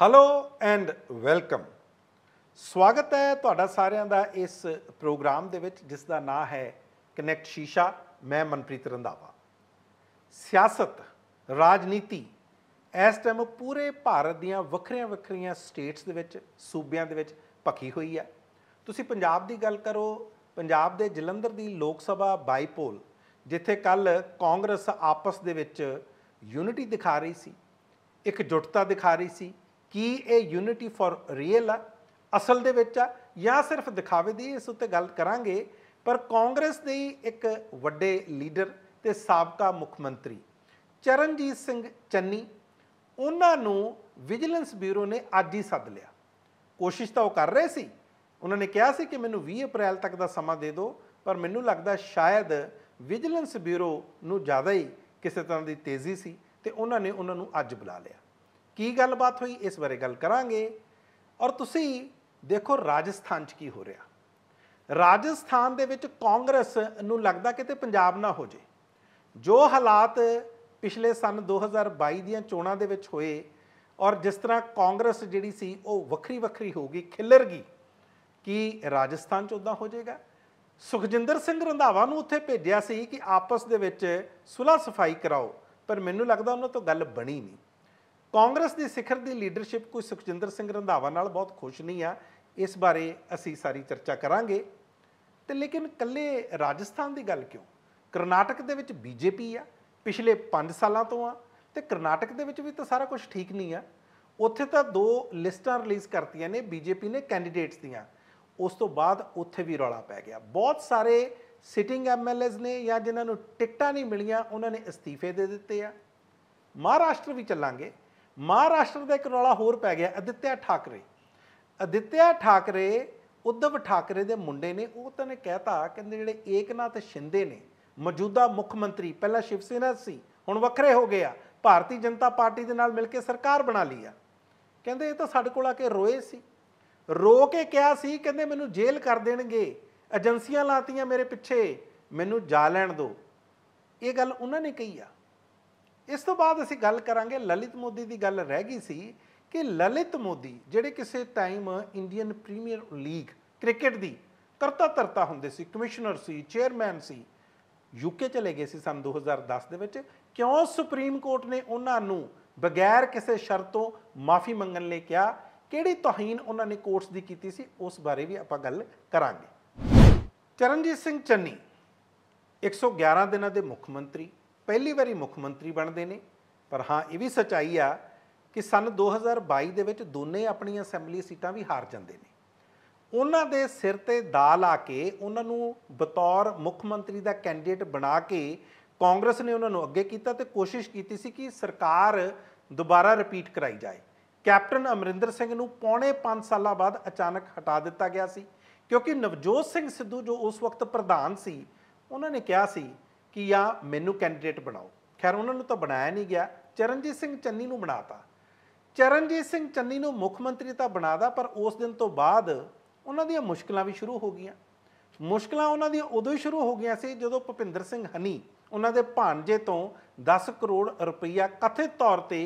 hello and welcome ਸਵਾਗਤ ਹੈ ਤੁਹਾਡਾ ਸਾਰਿਆਂ ਦਾ ਇਸ ਪ੍ਰੋਗਰਾਮ ਦੇ ਵਿੱਚ ਜਿਸ ਦਾ ਨਾਮ ਹੈ ਕਨੈਕਟ ਸ਼ੀਸ਼ਾ ਮੈਂ ਮਨਪ੍ਰੀਤ ਰੰਦਾਵਾ ਸਿਆਸਤ ਰਾਜਨੀਤੀ ਇਸ ਟਾਈਮ ਪੂਰੇ ਭਾਰਤ ਦੀਆਂ ਵੱਖਰੀਆਂ ਵੱਖਰੀਆਂ ਸਟੇਟਸ ਦੇ ਵਿੱਚ ਸੂਬਿਆਂ ਦੇ ਵਿੱਚ ਪੱਕੀ ਹੋਈ ਹੈ ਤੁਸੀਂ ਪੰਜਾਬ ਦੀ ਗੱਲ ਕਰੋ ਪੰਜਾਬ ਦੇ ਜਲੰਧਰ ਦੀ ਲੋਕ ਸਭਾ ਬਾਈਪੋਲ ਜਿੱਥੇ ਕੱਲ ਕਾਂਗਰਸ ਆਪਸ ਦੇ ਵਿੱਚ ਯੂਨਿਟੀ ਦਿਖਾ ਰਹੀ ਸੀ ਇੱਕ ਜੁਟਤਾ ਦਿਖਾ ਰਹੀ ਸੀ ਕੀ ਇਹ ਯੂਨਿਟੀ ਫॉर ਰੀਅਲ ਆ ਅਸਲ ਦੇ ਵਿੱਚ ਆ ਜਾਂ ਸਿਰਫ ਦਿਖਾਵੇ ਦੀ ਇਸ ਉੱਤੇ ਗੱਲ ਕਰਾਂਗੇ ਪਰ ਕਾਂਗਰਸ ਦੇ ਇੱਕ ਵੱਡੇ ਲੀਡਰ ਤੇ ਸਾਬਕਾ ਮੁੱਖ ਮੰਤਰੀ ਚਰਨਜੀਤ ਸਿੰਘ ਚੰਨੀ ਉਹਨਾਂ ਨੂੰ ਵਿਜੀਲੈਂਸ ਬਿਊਰੋ ਨੇ ਅੱਜ ਹੀ ਸੱਦ ਲਿਆ ਕੋਸ਼ਿਸ਼ ਤਾਂ ਉਹ ਕਰ ਰਹੇ ਸੀ ਉਹਨਾਂ ਨੇ ਕਿਹਾ ਸੀ ਕਿ ਮੈਨੂੰ 20 ਅਪ੍ਰੈਲ ਤੱਕ ਦਾ ਸਮਾਂ ਦੇ ਦਿਓ ਪਰ ਮੈਨੂੰ ਲੱਗਦਾ ਸ਼ਾਇਦ ਵਿਜੀਲੈਂਸ ਬਿਊਰੋ ਨੂੰ ਜ਼ਿਆਦਾ ਹੀ ਕਿਸੇ ਤਰ੍ਹਾਂ ਦੀ ਤੇਜ਼ੀ ਸੀ ਤੇ ਉਹਨਾਂ ਨੇ ਉਹਨਾਂ ਨੂੰ ਅੱਜ ਬੁਲਾ ਲਿਆ ਕੀ ਗੱਲਬਾਤ ਹੋਈ ਇਸ ਬਾਰੇ ਗੱਲ ਕਰਾਂਗੇ ਔਰ ਤੁਸੀਂ ਦੇਖੋ ਰਾਜਸਥਾਨ 'ਚ ਕੀ ਹੋ ਰਿਹਾ ਰਾਜਸਥਾਨ ਦੇ ਵਿੱਚ ਕਾਂਗਰਸ ਨੂੰ ਲੱਗਦਾ ਕਿਤੇ ਪੰਜਾਬ ਨਾ ਹੋ ਜੇ ਜੋ ਹਾਲਾਤ ਪਿਛਲੇ ਸਨ 2022 ਦੀਆਂ ਚੋਣਾਂ ਦੇ ਵਿੱਚ ਹੋਏ ਔਰ ਜਿਸ ਤਰ੍ਹਾਂ ਕਾਂਗਰਸ ਜਿਹੜੀ ਸੀ ਉਹ ਵੱਖਰੀ ਵੱਖਰੀ ਹੋ ਗਈ ਖਿੱਲਰ ਗਈ ਕਿ ਰਾਜਸਥਾਨ 'ਚ ਉਦਾਂ ਹੋ ਜਾਏਗਾ ਸੁਖਜਿੰਦਰ ਸਿੰਘ ਰੰਧਾਵਾ ਨੂੰ ਉੱਥੇ ਭੇਜਿਆ ਸੀ ਕਿ ਆਪਸ ਦੇ ਵਿੱਚ ਸੁਲਾ ਸਫਾਈ ਕਰਾਓ ਪਰ ਮੈਨੂੰ ਲੱਗਦਾ ਉਹਨਾਂ ਤੋਂ ਗੱਲ ਬਣੀ ਨਹੀਂ ਕਾਂਗਰਸ ਦੀ ਸਿਖਰ ਦੀ ਲੀਡਰਸ਼ਿਪ ਕੋਈ ਸੁਖਜਿੰਦਰ ਸਿੰਘ ਰੰਧਾਵਾ ਨਾਲ ਬਹੁਤ ਖੁਸ਼ ਨਹੀਂ ਆ ਇਸ ਬਾਰੇ ਅਸੀਂ ਸਾਰੀ ਚਰਚਾ ਕਰਾਂਗੇ ਤੇ ਲੇਕਿਨ ਕੱਲੇ ਰਾਜਸਥਾਨ ਦੀ ਗੱਲ ਕਿਉਂ ਕਰਨਾਟਕ ਦੇ ਵਿੱਚ ਬੀਜੇਪੀ ਆ ਪਿਛਲੇ 5 ਸਾਲਾਂ ਤੋਂ ਆ ਤੇ ਕਰਨਾਟਕ ਦੇ ਵਿੱਚ ਵੀ ਤਾਂ ਸਾਰਾ ਕੁਝ ਠੀਕ ਨਹੀਂ ਆ ਉੱਥੇ ਤਾਂ ਦੋ ਲਿਸਟਾਂ ਰਿਲੀਜ਼ ਕਰਤੀਆਂ ਨੇ ਬੀਜੇਪੀ ਨੇ ਕੈਂਡੀਡੇਟਸ ਦੀਆਂ ਉਸ ਤੋਂ ਬਾਅਦ ਉੱਥੇ ਵੀ ਰੌਲਾ ਪੈ ਗਿਆ ਬਹੁਤ ਸਾਰੇ ਸਿਟਿੰਗ ਐਮਐਲਏਸ ਨੇ ਜਾਂ ਜਿਨ੍ਹਾਂ ਨੂੰ ਟਿਕਟਾਂ ਨਹੀਂ ਮਿਲੀਆਂ ਉਹਨਾਂ ਨੇ ਅਸਤੀਫੇ ਦੇ ਦਿੱਤੇ ਆ ਮਹਾਰਾਸ਼ਟਰ ਵੀ ਚੱਲਾਂਗੇ ਮਹਾਰਾਸ਼ਟਰ ਦਾ ਇੱਕ ਰੌਲਾ ਹੋਰ ਪੈ ਗਿਆ ਅਦਿੱਤਿਆ ਠਾਕਰੇ ਅਦਿੱਤਿਆ ਠਾਕਰੇ ਉਦਵ ਠਾਕਰੇ ਦੇ ਮੁੰਡੇ ਨੇ ਉਹ ਤਾਂ ਨੇ ਕਹਿਤਾ ਕਹਿੰਦੇ ਜਿਹੜੇ ਏਕਨਾਥ ਸ਼ਿੰਦੇ ਨੇ ਮੌਜੂਦਾ ਮੁੱਖ ਮੰਤਰੀ ਪਹਿਲਾਂ ਸ਼ਿਵ ਸੈਨਾ ਸੀ ਹੁਣ ਵੱਖਰੇ ਹੋ ਗਏ ਆ ਭਾਰਤੀ ਜਨਤਾ ਪਾਰਟੀ ਦੇ ਨਾਲ ਮਿਲ ਕੇ ਸਰਕਾਰ ਬਣਾ ਲਈ ਆ ਕਹਿੰਦੇ ਇਹ ਤਾਂ ਸਾਡੇ ਕੋਲ ਆ ਕੇ ਰੋਏ ਸੀ ਰੋ ਕੇ ਕਿਹਾ ਸੀ ਕਹਿੰਦੇ ਮੈਨੂੰ ਜੇਲ੍ਹ ਕਰ ਦੇਣਗੇ ਏਜੰਸੀਆਂ ਲਾਤੀਆਂ ਮੇਰੇ ਪਿੱਛੇ ਮੈਨੂੰ ਜਾ ਲੈਣ ਦਿਓ ਇਹ ਗੱਲ ਉਹਨਾਂ ਨੇ ਕਹੀ ਆ ਇਸ ਤੋਂ ਬਾਅਦ ਅਸੀਂ ਗੱਲ ਕਰਾਂਗੇ ਲਲਿਤ ਮੋਦੀ ਦੀ ਗੱਲ ਰਹਿ ਗਈ ਸੀ ਕਿ ਲਲਿਤ ਮੋਦੀ ਜਿਹੜੇ ਕਿਸੇ time Indian premier league cricket ਦੀ ਕਰਤਾ ਤਰਤਾ ਹੁੰਦੇ ਸੀ ਕਮਿਸ਼ਨਰ ਸੀ ਚੇਅਰਮੈਨ ਸੀ ਯੂਕੇ ਚਲੇ ਗਏ ਸੀ ਸਨ 2010 ਦੇ ਵਿੱਚ ਕਿਉਂ ਸੁਪਰੀਮ ਕੋਰਟ ਨੇ ਉਹਨਾਂ ਨੂੰ ਬਗੈਰ ਕਿਸੇ ਸ਼ਰਤੋਂ ਮਾਫੀ ਮੰਗਣ ਲਈ ਕਿਹਾ ਕਿਹੜੀ ਤੋਹੀਨ ਉਹਨਾਂ ਨੇ ਕੋਰਟਸ ਦੀ ਕੀਤੀ ਸੀ ਉਸ ਬਾਰੇ ਵੀ ਆਪਾਂ ਗੱਲ ਕਰਾਂਗੇ ਚਰਨਜੀਤ ਸਿੰਘ ਚੰਨੀ 111 ਦਿਨਾਂ ਦੇ ਮੁੱਖ ਮੰਤਰੀ ਪਹਿਲੀ ਵਾਰੀ ਮੁੱਖ ਮੰਤਰੀ ਬਣਦੇ ਨੇ ਪਰ ਹਾਂ ਇਹ ਵੀ ਸਚਾਈ ਆ ਕਿ ਸਨ 2022 ਦੇ ਵਿੱਚ ਦੋਨੇ ਆਪਣੀਆਂ ਅਸੈਂਬਲੀ ਸੀਟਾਂ ਵੀ ਹਾਰ ਜਾਂਦੇ ਨੇ ਉਹਨਾਂ ਦੇ ਸਿਰ ਤੇ ਦਾਲ ਆ ਕੇ ਉਹਨਾਂ ਨੂੰ ਬਤੌਰ ਮੁੱਖ ਮੰਤਰੀ ਦਾ ਕੈਂਡੀਡੇਟ ਬਣਾ ਕੇ ਕਾਂਗਰਸ ਨੇ ਉਹਨਾਂ ਨੂੰ ਅੱਗੇ ਕੀਤਾ ਤੇ ਕੋਸ਼ਿਸ਼ ਕੀਤੀ ਸੀ ਕਿ ਸਰਕਾਰ ਦੁਬਾਰਾ ਰਿਪੀਟ ਕਰਾਈ ਜਾਏ ਕੈਪਟਨ ਅਮਰਿੰਦਰ ਸਿੰਘ ਨੂੰ ਪੌਣੇ 5 ਸਾਲਾਂ ਬਾਅਦ ਅਚਾਨਕ ਹਟਾ ਦਿੱਤਾ ਗਿਆ ਸੀ ਕਿਉਂਕਿ ਨਵਜੋਤ ਸਿੰਘ ਸਿੱਧੂ ਜੋ ਉਸ ਵਕਤ ਪ੍ਰਧਾਨ ਸੀ ਉਹਨਾਂ ਨੇ ਕਿਹਾ ਸੀ ਕਿ ਆ ਮੈਨੂੰ ਕੈਂਡੀਡੇਟ ਬਣਾਓ ਖੈਰ ਉਹਨਾਂ ਨੂੰ ਤਾਂ ਬਣਾਇਆ ਨਹੀਂ ਗਿਆ ਚਰਨਜੀਤ ਸਿੰਘ ਚੰਨੀ ਨੂੰ ਬਣਾਤਾ ਚਰਨਜੀਤ ਸਿੰਘ ਚੰਨੀ ਨੂੰ ਮੁੱਖ ਮੰਤਰੀ ਤਾਂ ਬਣਾਦਾ ਪਰ ਉਸ ਦਿਨ ਤੋਂ ਬਾਅਦ ਉਹਨਾਂ ਦੀਆਂ ਮੁਸ਼ਕਲਾਂ ਵੀ ਸ਼ੁਰੂ ਹੋ ਗਈਆਂ ਮੁਸ਼ਕਲਾਂ ਉਹਨਾਂ ਦੀਆਂ ਉਦੋਂ ਹੀ ਸ਼ੁਰੂ ਹੋ ਗਈਆਂ ਸੀ ਜਦੋਂ ਭੁਪਿੰਦਰ ਸਿੰਘ ਹਨੀ ਉਹਨਾਂ ਦੇ ਭਾਂਜੇ ਤੋਂ 10 ਕਰੋੜ ਰੁਪਈਆ ਕਥਿਤ ਤੌਰ ਤੇ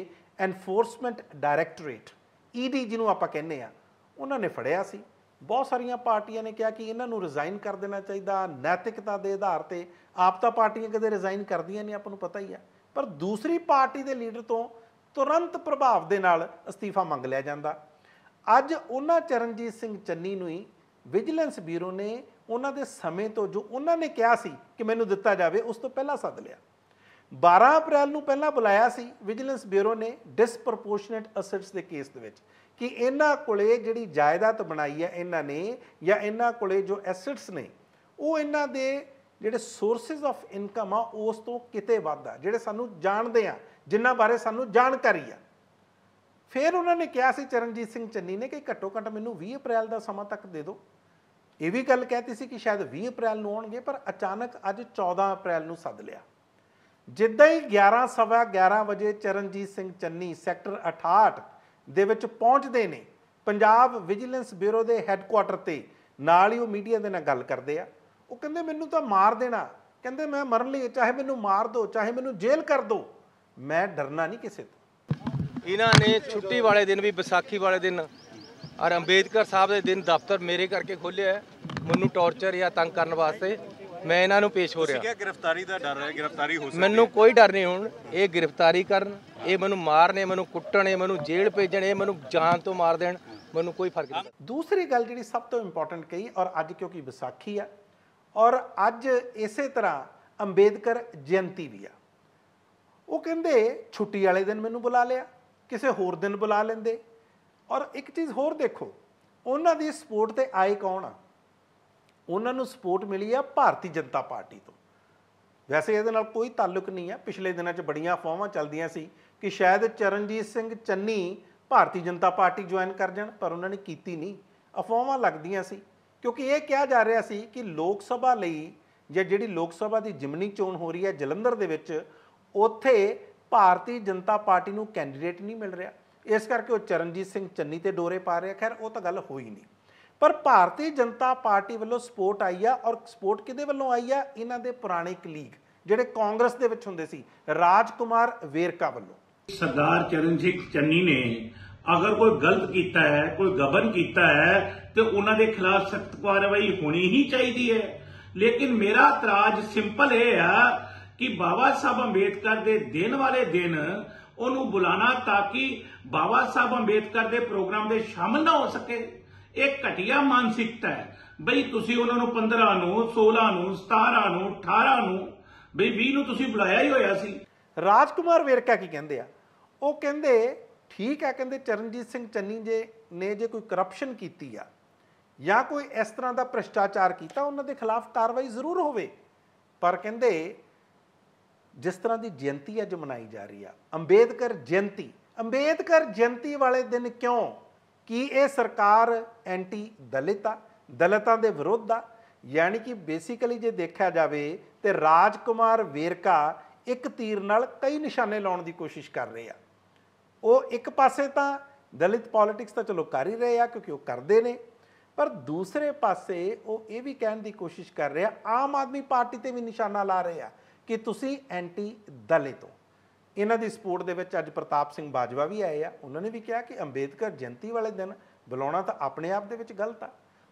ਐਨਫੋਰਸਮੈਂਟ ਡਾਇਰੈਕਟੋਰੇਟ ਈਡੀ ਜਿਹਨੂੰ ਆਪਾਂ ਕਹਿੰਦੇ ਆ ਉਹਨਾਂ ਨੇ ਫੜਿਆ ਸੀ ਬਹੁਤ ਸਾਰੀਆਂ ਪਾਰਟੀਆਂ ਨੇ ਕਿਹਾ ਕਿ ਇਹਨਾਂ ਨੂੰ ਰਿਜ਼ਾਈਨ ਕਰ ਦੇਣਾ ਚਾਹੀਦਾ ਨੈਤਿਕਤਾ ਦੇ ਆਧਾਰ ਤੇ ਆਪ ਤਾਂ ਪਾਰਟੀਆਂ ਕਦੇ ਰਿਜ਼ਾਈਨ ਕਰਦੀਆਂ ਨਹੀਂ ਆਪਾਂ ਨੂੰ ਪਤਾ ਹੀ ਆ ਪਰ ਦੂਸਰੀ ਪਾਰਟੀ ਦੇ ਲੀਡਰ ਤੋਂ ਤੁਰੰਤ ਪ੍ਰਭਾਵ ਦੇ ਨਾਲ ਅਸਤੀਫਾ ਮੰਗ ਲਿਆ ਜਾਂਦਾ ਅੱਜ ਉਹਨਾਂ ਚਰਨਜੀਤ ਸਿੰਘ ਚੰਨੀ ਨੂੰ ਹੀ ਵਿਜੀਲੈਂਸ ਬਿਊਰੋ ਨੇ ਉਹਨਾਂ ਦੇ ਸਮੇਂ ਤੋਂ ਜੋ ਉਹਨਾਂ ਨੇ ਕਿਹਾ ਸੀ ਕਿ ਮੈਨੂੰ ਦਿੱਤਾ ਜਾਵੇ ਉਸ ਤੋਂ ਪਹਿਲਾਂ ਸੱਦ ਲਿਆ 12 ਅਪ੍ਰੈਲ ਨੂੰ ਪਹਿਲਾਂ ਬੁਲਾਇਆ ਸੀ ਵਿਜੀਲੈਂਸ ਬਿਊਰੋ ਨੇ ਡਿਸਪਰਪੋਰਸ਼ਨਟ ਅਸੈਟਸ ਦੇ ਕੇਸ ਦੇ ਵਿੱਚ ਕਿ ਇਹਨਾਂ ਕੋਲੇ ਜਿਹੜੀ ਜਾਇਦਾਦ ਬਣਾਈ ਹੈ ਇਹਨਾਂ ਨੇ ਜਾਂ ਇਹਨਾਂ ਕੋਲੇ ਜੋ ਐਸੈਟਸ ਨੇ ਉਹ ਇਹਨਾਂ ਦੇ ਜਿਹੜੇ ਸੋਰਸਸ ਆਫ ਇਨਕਮ ਆ ਉਸ ਤੋਂ ਕਿਤੇ ਵੱਧ ਆ ਜਿਹੜੇ ਸਾਨੂੰ ਜਾਣਦੇ ਆ ਜਿਨ੍ਹਾਂ ਬਾਰੇ ਸਾਨੂੰ ਜਾਣਕਾਰੀ ਆ ਫਿਰ ਉਹਨਾਂ ਨੇ ਕਿਹਾ ਸੀ ਚਰਨਜੀਤ ਸਿੰਘ ਚੰਨੀ ਨੇ ਕਿ ਘੱਟੋ ਘੱਟ ਮੈਨੂੰ 20 ਅਪ੍ਰੈਲ ਦਾ ਸਮਾਂ ਤੱਕ ਦੇ ਦਿਓ ਇਹ ਵੀ ਗੱਲ ਕਹਿਤੀ ਸੀ ਕਿ ਸ਼ਾਇਦ 20 ਅਪ੍ਰੈਲ ਨੂੰ ਆਉਣਗੇ ਪਰ ਅਚਾਨਕ ਅੱਜ 14 ਅਪ੍ਰੈਲ ਨੂੰ ਸੱਦ ਲਿਆ ਜਿੱਦਾਂ ਹੀ 11 ਸਵਾ 11 ਵਜੇ ਚਰਨਜੀਤ ਸਿੰਘ ਚੰਨੀ ਸੈਕਟਰ 68 ਦੇ ਵਿੱਚ ਪਹੁੰਚਦੇ ਨੇ ਪੰਜਾਬ ਵਿਜੀਲੈਂਸ ਬਿਊਰੋ ਦੇ ਹੈੱਡਕੁਆਟਰ ਤੇ ਨਾਲ ਹੀ ਉਹ ਮੀਡੀਆ ਦੇ ਨਾਲ ਗੱਲ ਕਰਦੇ ਆ ਉਹ ਕਹਿੰਦੇ ਮੈਨੂੰ ਤਾਂ ਮਾਰ ਦੇਣਾ ਕਹਿੰਦੇ ਮੈਂ ਮਰਨ ਲਈ ਚਾਹੇ ਮੈਨੂੰ ਮਾਰ ਦਿਓ ਚਾਹੇ ਮੈਨੂੰ ਜੇਲ੍ਹ ਕਰ ਦਿਓ ਮੈਂ ਡਰਨਾ ਨਹੀਂ ਕਿਸੇ ਤੋਂ ਇਹਨਾਂ ਨੇ ਛੁੱਟੀ ਵਾਲੇ ਦਿਨ ਵੀ ਵਿਸਾਖੀ ਵਾਲੇ ਦਿਨ ਔਰ ਅੰਬੇਦਕਰ ਸਾਹਿਬ ਦੇ ਦਿਨ ਦਫ਼ਤਰ ਮੇਰੇ ਕਰਕੇ ਖੋਲਿਆ ਮੈਨੂੰ ਟੌਰਚਰ ਜਾਂ ਤੰਗ ਕਰਨ ਵਾਸਤੇ ਮੈਂ ਇਹਨਾਂ ਨੂੰ ਪੇਸ਼ ਹੋ ਰਿਹਾ ਗ੍ਰਿਫਤਾਰੀ ਦਾ ਡਰ ਹੈ ਗ੍ਰਿਫਤਾਰੀ ਹੋ ਸਕਦੀ ਮੈਨੂੰ ਕੋਈ ਡਰ ਨਹੀਂ ਹੁਣ ਇਹ ਗ੍ਰਿਫਤਾਰੀ ਕਰਨ ਇਹ ਮੈਨੂੰ ਮਾਰਨੇ ਮੈਨੂੰ ਕੁੱਟਣੇ ਮੈਨੂੰ ਜੇਲ੍ਹ ਭੇਜਣ ਇਹ ਮੈਨੂੰ ਜਾਨ ਤੋਂ ਮਾਰ ਦੇਣ ਮੈਨੂੰ ਕੋਈ ਫਰਕ ਨਹੀਂ ਦੂਸਰੀ ਗੱਲ ਜਿਹੜੀ ਸਭ ਤੋਂ ਇੰਪੋਰਟੈਂਟ ਕਹੀ ਔਰ ਅੱਜ ਕਿਉਂਕਿ ਵਿਸਾਖੀ ਆ ਔਰ ਅੱਜ ਇਸੇ ਤਰ੍ਹਾਂ ਅੰਬੇਦਕਰ ਜਯੰਤੀ ਵੀ ਆ ਉਹ ਕਹਿੰਦੇ ਛੁੱਟੀ ਵਾਲੇ ਦਿਨ ਮੈਨੂੰ ਬੁਲਾ ਲਿਆ ਕਿਸੇ ਹੋਰ ਦਿਨ ਬੁਲਾ ਲੈਂਦੇ ਔਰ ਇੱਕ ਚੀਜ਼ ਹੋਰ ਦੇਖੋ ਉਹਨਾਂ ਦੀ ਸਪੋਰਟ ਤੇ ਆਏ ਕੌਣ ਆ ਉਹਨਾਂ ਨੂੰ ਸਪੋਰਟ ਮਿਲੀ ਆ ਭਾਰਤੀ ਜਨਤਾ ਪਾਰਟੀ ਤੋਂ ਵੈਸੇ ਇਹਦੇ ਨਾਲ ਕੋਈ ਤਾਲੁਕ ਨਹੀਂ ਆ ਪਿਛਲੇ ਦਿਨਾਂ 'ਚ ਬੜੀਆਂ ਅਫਵਾਹਾਂ ਚੱਲਦੀਆਂ ਸੀ ਕਿ ਸ਼ਾਇਦ ਚਰਨਜੀਤ ਸਿੰਘ ਚੰਨੀ ਭਾਰਤੀ ਜਨਤਾ ਪਾਰਟੀ ਜੁਆਇਨ ਕਰ ਜਾਣ ਪਰ ਉਹਨਾਂ ਨੇ ਕੀਤੀ ਨਹੀਂ ਅਫਵਾਹਾਂ ਲੱਗਦੀਆਂ ਸੀ ਕਿਉਂਕਿ ਇਹ ਕਿਹਾ ਜਾ ਰਿਹਾ ਸੀ ਕਿ ਲੋਕ ਸਭਾ ਲਈ ਜਾਂ ਜਿਹੜੀ ਲੋਕ ਸਭਾ ਦੀ ਜਿਮਨੀ ਚੋਣ ਹੋ ਰਹੀ ਹੈ ਜਲੰਧਰ ਦੇ ਵਿੱਚ ਉੱਥੇ ਭਾਰਤੀ ਜਨਤਾ ਪਾਰਟੀ ਨੂੰ ਕੈਂਡੀਡੇਟ ਨਹੀਂ ਮਿਲ ਰਿਹਾ ਇਸ ਕਰਕੇ ਉਹ ਚਰਨਜੀਤ ਸਿੰਘ ਚੰਨੀ ਤੇ ਡੋਰੇ ਪਾ ਰਿਹਾ ਖੈਰ ਉਹ ਤਾਂ ਗੱਲ ਹੋਈ ਨਹੀਂ ਪਰ ਭਾਰਤੀ ਜਨਤਾ ਪਾਰਟੀ ਵੱਲੋਂ ਸਪੋਰਟ ਆਈ ਆ ਔਰ ਸਪੋਰਟ ਕਿਹਦੇ ਵੱਲੋਂ ਆਈ ਆ ਇਹਨਾਂ ਦੇ ਪੁਰਾਣੇ ਕਲੀਗ ਜਿਹੜੇ ਕਾਂਗਰਸ ਦੇ ਵਿੱਚ ਹੁੰਦੇ ਸੀ ਰਾਜਕੁਮਾਰ ਵੇਰਕਾ ਵੱਲੋਂ ਸਰਦਾਰ ਚਰਨਜੀਤ ਚੰਨੀ ਨੇ ਅਗਰ ਕੋਈ ਗਲਤ ਕੀਤਾ ਹੈ ਕੋਈ ਗਬਨ ਕੀਤਾ ਹੈ ਤੇ ਉਹਨਾਂ ਦੇ ਖਿਲਾਫ ਸਖਤ ਕਾਰਵਾਈ ਹੋਣੀ ਹੀ ਚਾਹੀਦੀ ਹੈ ਲੇਕਿਨ ਮੇਰਾ ਇਤਰਾਜ਼ ਸਿੰਪਲ ਇਹ ਆ ਕਿ ਬਾਬਾ ਸਾਹਿਬ ਅੰਬੇਦਕਰ ਦੇ ਦਿਨ ਵਾਲੇ ਦਿਨ ਉਹਨੂੰ ਬੁਲਾਣਾ ਤਾਂ ਕਿ ਬਾਬਾ ਸਾਹਿਬ ਅੰਬੇਦਕਰ ਦੇ ਪ੍ਰੋਗਰਾਮ ਦੇ ਸ਼ਾਮਲ ਨਾ ਹੋ ਸਕੇ ਇਹ ਘਟੀਆ ਮਾਨਸਿਕਤਾ ਹੈ ਬਈ ਤੁਸੀਂ ਉਹਨਾਂ ਨੂੰ 15 ਨੂੰ 16 ਨੂੰ 17 ਨੂੰ 18 ਨੂੰ ਬਈ 20 ਨੂੰ ਤੁਸੀਂ ਬੁਲਾਇਆ ਹੀ ਹੋਇਆ ਸੀ ਰਾਜਕੁਮਾਰ ਵੇਰਕਾ ਕੀ ਕਹਿੰਦੇ ਆ ਉਹ ਕਹਿੰਦੇ ਠੀਕ ਹੈ ਕਹਿੰਦੇ ਚਰਨਜੀਤ ਸਿੰਘ ਚੰਨੀ ਜੇ ਨੇ ਜੇ ਕੋਈ ਕਰਪਸ਼ਨ ਕੀਤੀ ਆ ਜਾਂ ਕੋਈ ਇਸ ਤਰ੍ਹਾਂ ਦਾ ਭ੍ਰਿਸ਼ਟਾਚਾਰ ਕੀਤਾ ਉਹਨਾਂ ਦੇ ਖਿਲਾਫ ਕਾਰਵਾਈ ਜ਼ਰੂਰ ਹੋਵੇ ਪਰ ਕਹਿੰਦੇ ਜਿਸ ਤਰ੍ਹਾਂ ਦੀ ਜਯੰਤੀ ਅੱਜ ਮਨਾਈ ਜਾ ਰਹੀ ਆ ਅੰਬੇਦਕਰ ਜਯੰਤੀ ਅੰਬੇਦਕਰ ਜਯੰਤੀ ਵਾਲੇ ਦਿਨ ਕਿਉਂ ਕਿ ਇਹ ਸਰਕਾਰ ਐਂਟੀ ਦਲਿਤ ਆ ਦਲਿਤਾਂ ਦੇ ਵਿਰੋਧ ਆ ਯਾਨੀ ਕਿ ਬੇਸਿਕਲੀ ਜੇ ਦੇਖਿਆ ਜਾਵੇ ਤੇ ਰਾਜਕੁਮਾਰ ਵੇਰਕਾ ਇੱਕ ਤੀਰ ਨਾਲ ਕਈ ਨਿਸ਼ਾਨੇ ਲਾਉਣ ਦੀ ਕੋਸ਼ਿਸ਼ ਕਰ ਰਹੇ ਆ ਉਹ ਇੱਕ ਪਾਸੇ ਤਾਂ ਦਲਿਤ ਪੋਲਿਟਿਕਸ ਤਾਂ ਚਲੋ ਕਰ ਹੀ ਰਹੇ ਆ ਕਿਉਂਕਿ ਉਹ ਕਰਦੇ ਨੇ ਪਰ ਦੂਸਰੇ ਪਾਸੇ ਉਹ ਇਹ ਵੀ ਕਹਿਣ ਦੀ ਕੋਸ਼ਿਸ਼ ਕਰ ਰਿਹਾ ਆਮ ਆਦਮੀ ਪਾਰਟੀ ਤੇ ਵੀ ਨਿਸ਼ਾਨਾ ਲਾ ਰਹੇ ਆ ਕਿ ਤੁਸੀਂ ਐਂਟੀ ਦਲਿਤ ਹੋ ਇਹਨਾਂ ਦੀ ਸਪੋਰਟ ਦੇ ਵਿੱਚ ਅੱਜ ਪ੍ਰਤਾਪ ਸਿੰਘ ਬਾਜਵਾ ਵੀ ਆਏ ਆ ਉਹਨਾਂ ਨੇ ਵੀ ਕਿਹਾ ਕਿ ਅੰਬੇਦਕਰ ਜਯੰਤੀ ਵਾਲੇ ਦਿਨ ਬੁਲਾਉਣਾ ਤਾਂ ਆਪਣੇ ਆਪ ਦੇ ਵਿੱਚ ਗਲਤ ਆ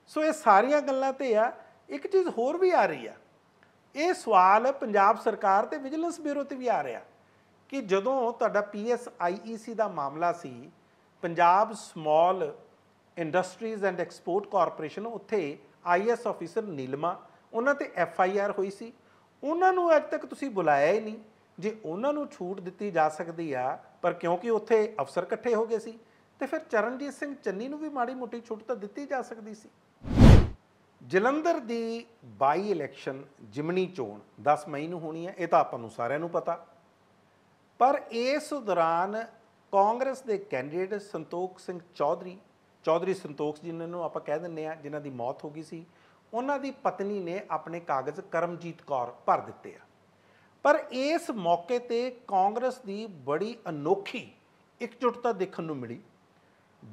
ਸੋ ਇਹ ਸਾਰੀਆਂ ਗੱਲਾਂ ਤੇ ਆ ਇੱਕ ਚੀਜ਼ ਹੋਰ ਵੀ ਆ ਰਹੀ ਆ ਇਹ ਸਵਾਲ ਪੰਜਾਬ ਸਰਕਾਰ ਤੇ ਵਿਜੀਲੈਂਸ ਬਿਊਰੋ ਤੇ ਵੀ ਆ ਰਿਹਾ ਕਿ ਜਦੋਂ ਤੁਹਾਡਾ PSIEC ਦਾ ਮਾਮਲਾ ਸੀ Punjab small industries and export corporation ਉੱਥੇ ਆਈਐਸ ਆਫੀਸਰ ਨੀਲਮਾ ਉਹਨਾਂ ਤੇ ਐਫਆਈਆਰ ਹੋਈ ਸੀ ਉਹਨਾਂ ਨੂੰ ਅੱਜ ਤੱਕ ਤੁਸੀਂ ਬੁਲਾਇਆ ਹੀ ਨਹੀਂ ਜੇ ਉਹਨਾਂ ਨੂੰ ਛੂਟ ਦਿੱਤੀ ਜਾ ਸਕਦੀ ਆ ਪਰ ਕਿਉਂਕਿ ਉੱਥੇ ਅਫਸਰ ਇਕੱਠੇ ਹੋ ਗਏ ਸੀ ਤੇ ਫਿਰ ਚਰਨਜੀਤ ਸਿੰਘ ਚੰਨੀ ਨੂੰ ਵੀ ਮਾੜੀ ਮੋਟੀ ਛੁੱਟ ਤਾਂ ਦਿੱਤੀ ਜਾ ਸਕਦੀ ਸੀ ਜਲੰਧਰ ਦੀ 22 ਇਲੈਕਸ਼ਨ ਜਿਮਨੀ ਚੋਣ 10 ਮਈ ਨੂੰ ਹੋਣੀ ਹੈ ਇਹ ਤਾਂ ਆਪਾਂ ਨੂੰ ਸਾਰਿਆਂ ਨੂੰ ਪਤਾ ਪਰ ਇਸ ਦੌਰਾਨ ਕਾਂਗਰਸ ਦੇ ਕੈਂਡੀਡੇਟ ਸੰਤੋਖ ਸਿੰਘ ਚੌਧਰੀ ਚੌਧਰੀ ਸੰਤੋਖ ਜਿਨ੍ਹਾਂ ਨੂੰ ਆਪਾਂ ਕਹਿ ਦਿੰਨੇ ਆ ਜਿਨ੍ਹਾਂ ਦੀ ਮੌਤ ਹੋ ਗਈ ਸੀ ਉਹਨਾਂ ਦੀ ਪਤਨੀ ਨੇ ਆਪਣੇ ਕਾਗਜ਼ ਕਰਮਜੀਤ ਕੌਰ ਭਰ ਦਿੱਤੇ ਆ ਪਰ ਇਸ ਮੌਕੇ ਤੇ ਕਾਂਗਰਸ ਦੀ ਬੜੀ ਅਨੋਖੀ ਇਕਜੁੱਟਤਾ ਦੇਖਣ ਨੂੰ ਮਿਲੀ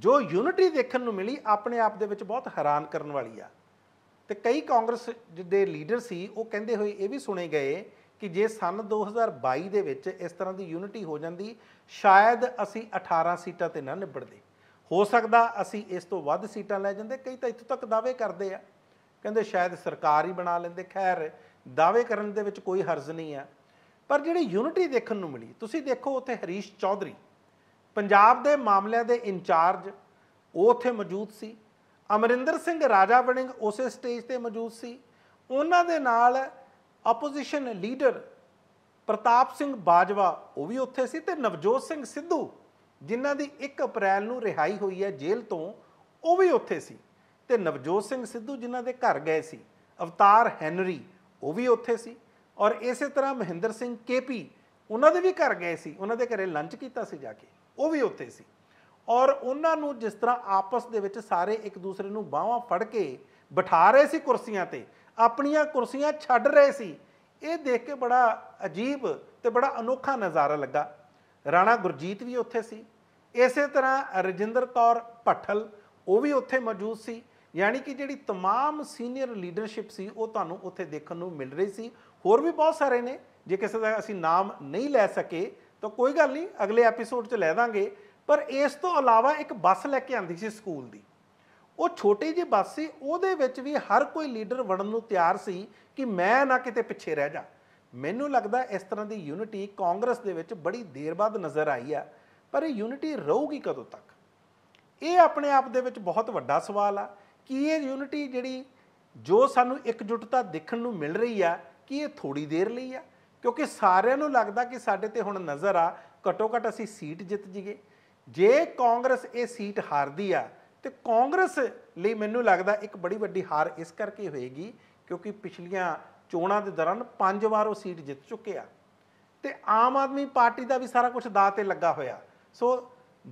ਜੋ ਯੂਨਿਟੀ ਦੇਖਣ ਨੂੰ ਮਿਲੀ ਆਪਣੇ ਆਪ ਦੇ ਵਿੱਚ ਬਹੁਤ ਹੈਰਾਨ ਕਰਨ ਵਾਲੀ ਆ ਤੇ ਕਈ ਕਾਂਗਰਸ ਦੇ ਲੀਡਰ ਸੀ ਉਹ ਕਹਿੰਦੇ ਹੋਏ ਇਹ ਵੀ ਸੁਣੇ ਗਏ ਕਿ ਜੇ ਸਨ 2022 ਦੇ ਵਿੱਚ ਇਸ ਤਰ੍ਹਾਂ ਦੀ ਯੂਨਿਟੀ ਹੋ ਜਾਂਦੀ ਸ਼ਾਇਦ ਅਸੀਂ 18 ਸੀਟਾਂ ਤੇ ਨਾ ਨਿਬੜਦੇ ਹੋ ਸਕਦਾ ਅਸੀਂ ਇਸ ਤੋਂ ਵੱਧ ਸੀਟਾਂ ਲੈ ਜਾਂਦੇ ਕਈ ਤਾਂ ਇੱਥੋਂ ਤੱਕ ਦਾਅਵੇ ਕਰਦੇ ਆ ਕਹਿੰਦੇ ਸ਼ਾਇਦ ਸਰਕਾਰ ਹੀ ਬਣਾ ਲੈਂਦੇ ਖੈਰ ਦਾਅਵੇ ਕਰਨ ਦੇ ਵਿੱਚ ਕੋਈ ਹਰਜ਼ ਨਹੀਂ ਆ ਪਰ ਜਿਹੜੀ ਯੂਨਿਟੀ ਦੇਖਣ ਨੂੰ ਮਿਲੀ ਤੁਸੀਂ ਦੇਖੋ ਉੱਥੇ ਹਰੀਸ਼ ਚੌਧਰੀ ਪੰਜਾਬ ਦੇ ਮਾਮਲਿਆਂ ਦੇ ਇੰਚਾਰਜ ਉਹ ਉੱਥੇ ਮੌਜੂਦ ਸੀ ਅਮਰਿੰਦਰ ਸਿੰਘ ਰਾਜਾ ਵੜਿੰਗ ਉਸੇ ਸਟੇਜ ਤੇ ਮੌਜੂਦ ਸੀ ਉਹਨਾਂ ਦੇ ਨਾਲ ਆਪੋਜੀਸ਼ਨ ਲੀਡਰ ਪ੍ਰਤਾਪ ਸਿੰਘ ਬਾਜਵਾ ਉਹ ਵੀ ਉੱਥੇ ਸੀ ਤੇ ਨਵਜੋਤ ਸਿੰਘ ਸਿੱਧੂ ਜਿਨ੍ਹਾਂ ਦੀ 1 ਅਪ੍ਰੈਲ ਨੂੰ ਰਿਹਾਈ ਹੋਈ ਹੈ ਜੇਲ੍ਹ ਤੋਂ ਉਹ ਵੀ ਉੱਥੇ ਸੀ ਤੇ ਨਵਜੋਤ ਸਿੰਘ ਸਿੱਧੂ ਜਿਨ੍ਹਾਂ ਦੇ ਘਰ ਗਏ ਸੀ ਅਵਤਾਰ ਹੈਨਰੀ ਉਹ ਵੀ ਉੱਥੇ ਸੀ ਔਰ ਇਸੇ ਤਰ੍ਹਾਂ ਮਹਿੰਦਰ ਸਿੰਘ ਕੇਪੀ ਉਹਨਾਂ ਦੇ ਵੀ ਘਰ ਗਏ ਸੀ ਉਹਨਾਂ ਦੇ ਘਰੇ ਲੰਚ ਕੀਤਾ ਸੀ ਜਾ ਕੇ ਉਹ ਵੀ ਉੱਥੇ ਸੀ ਔਰ ਉਹਨਾਂ ਨੂੰ ਜਿਸ ਤਰ੍ਹਾਂ ਆਪਸ ਦੇ ਵਿੱਚ ਸਾਰੇ ਇੱਕ ਦੂਸਰੇ ਨੂੰ ਬਾਹਾਂ ਫੜ ਕੇ ਬਿਠਾ ਰਹੇ ਸੀ ਕੁਰਸੀਆਂ ਤੇ ਆਪਣੀਆਂ ਕੁਰਸੀਆਂ ਛੱਡ ਰਹੇ ਸੀ ਇਹ ਦੇਖ ਕੇ ਬੜਾ ਅਜੀਬ ਤੇ ਬੜਾ ਅਨੋਖਾ ਨਜ਼ਾਰਾ ਲੱਗਾ ਰਾਣਾ ਗੁਰਜੀਤ ਵੀ ਉੱਥੇ ਸੀ ਇਸੇ ਤਰ੍ਹਾਂ ਰਜਿੰਦਰ ਕੌਰ ਭੱਠਲ ਉਹ ਵੀ ਉੱਥੇ ਮੌਜੂਦ ਸੀ ਯਾਨੀ ਕਿ ਜਿਹੜੀ तमाम ਸੀਨੀਅਰ ਲੀਡਰਸ਼ਿਪ ਸੀ ਉਹ ਤੁਹਾਨੂੰ ਉੱਥੇ ਦੇਖਣ ਨੂੰ ਮਿਲ ਰਹੀ ਸੀ ਹੋਰ ਵੀ ਬਹੁਤ ਸਾਰੇ ਨੇ ਜੇ ਕਿਸੇ ਦਾ ਅਸੀਂ ਨਾਮ ਨਹੀਂ ਲੈ ਸਕੇ ਤਾਂ ਕੋਈ ਗੱਲ ਨਹੀਂ ਅਗਲੇ ਐਪੀਸੋਡ 'ਚ ਲੈ ਦਾਂਗੇ ਪਰ ਇਸ ਤੋਂ ਇਲਾਵਾ ਇੱਕ ਬੱਸ ਲੈ ਕੇ ਆਂਦੀ ਸੀ ਸਕੂਲ ਦੀ ਉਹ ਛੋਟੀ ਜਿਹੀ ਬੱਸ ਸੀ ਉਹਦੇ ਵਿੱਚ ਵੀ ਹਰ ਕੋਈ ਲੀਡਰ ਵੜਨ ਨੂੰ ਤਿਆਰ ਸੀ ਕਿ ਮੈਂ ਨਾ ਕਿਤੇ ਪਿੱਛੇ ਰਹਿ ਜਾ ਮੈਨੂੰ ਲੱਗਦਾ ਇਸ ਤਰ੍ਹਾਂ ਦੀ ਯੂਨਿਟੀ ਕਾਂਗਰਸ ਦੇ ਵਿੱਚ ਬੜੀ ਦੇਰ ਬਾਅਦ ਨਜ਼ਰ ਆਈ ਆ ਪਰ ਇਹ ਯੂਨਿਟੀ ਰਹੂਗੀ ਕਦੋਂ ਤੱਕ ਇਹ ਆਪਣੇ ਆਪ ਦੇ ਵਿੱਚ ਬਹੁਤ ਵੱਡਾ ਸਵਾਲ ਆ ਕੀ ਇਹ ਯੂਨਿਟੀ ਜਿਹੜੀ ਜੋ ਸਾਨੂੰ ਇਕਜੁੱਟਤਾ ਦੇਖਣ ਨੂੰ ਮਿਲ ਰਹੀ ਆ ਕੀ ਇਹ ਥੋੜੀ ਦੇਰ ਲਈ ਆ ਕਿਉਂਕਿ ਸਾਰਿਆਂ ਨੂੰ ਲੱਗਦਾ ਕਿ ਸਾਡੇ ਤੇ ਹੁਣ ਨਜ਼ਰ ਆ ਘਟੋ ਘਟ ਅਸੀਂ ਸੀਟ ਜਿੱਤ ਜੀਗੇ ਜੇ ਕਾਂਗਰਸ ਇਹ ਸੀਟ ਹਾਰਦੀ ਆ ਤੇ ਕਾਂਗਰਸ ਲਈ ਮੈਨੂੰ ਲੱਗਦਾ ਇੱਕ ਬੜੀ ਵੱਡੀ ਹਾਰ ਇਸ ਕਰਕੇ ਹੋਏਗੀ ਕਿਉਂਕਿ ਪਿਛਲੀਆਂ ਚੋਣਾਂ ਦੇ ਦੌਰਾਨ ਪੰਜ ਵਾਰ ਉਹ ਸੀਟ ਜਿੱਤ ਚੁੱਕੇ ਆ ਤੇ ਆਮ ਆਦਮੀ ਪਾਰਟੀ ਦਾ ਵੀ ਸਾਰਾ ਕੁਝ ਦਾਅ ਤੇ ਲੱਗਾ ਹੋਇਆ ਸੋ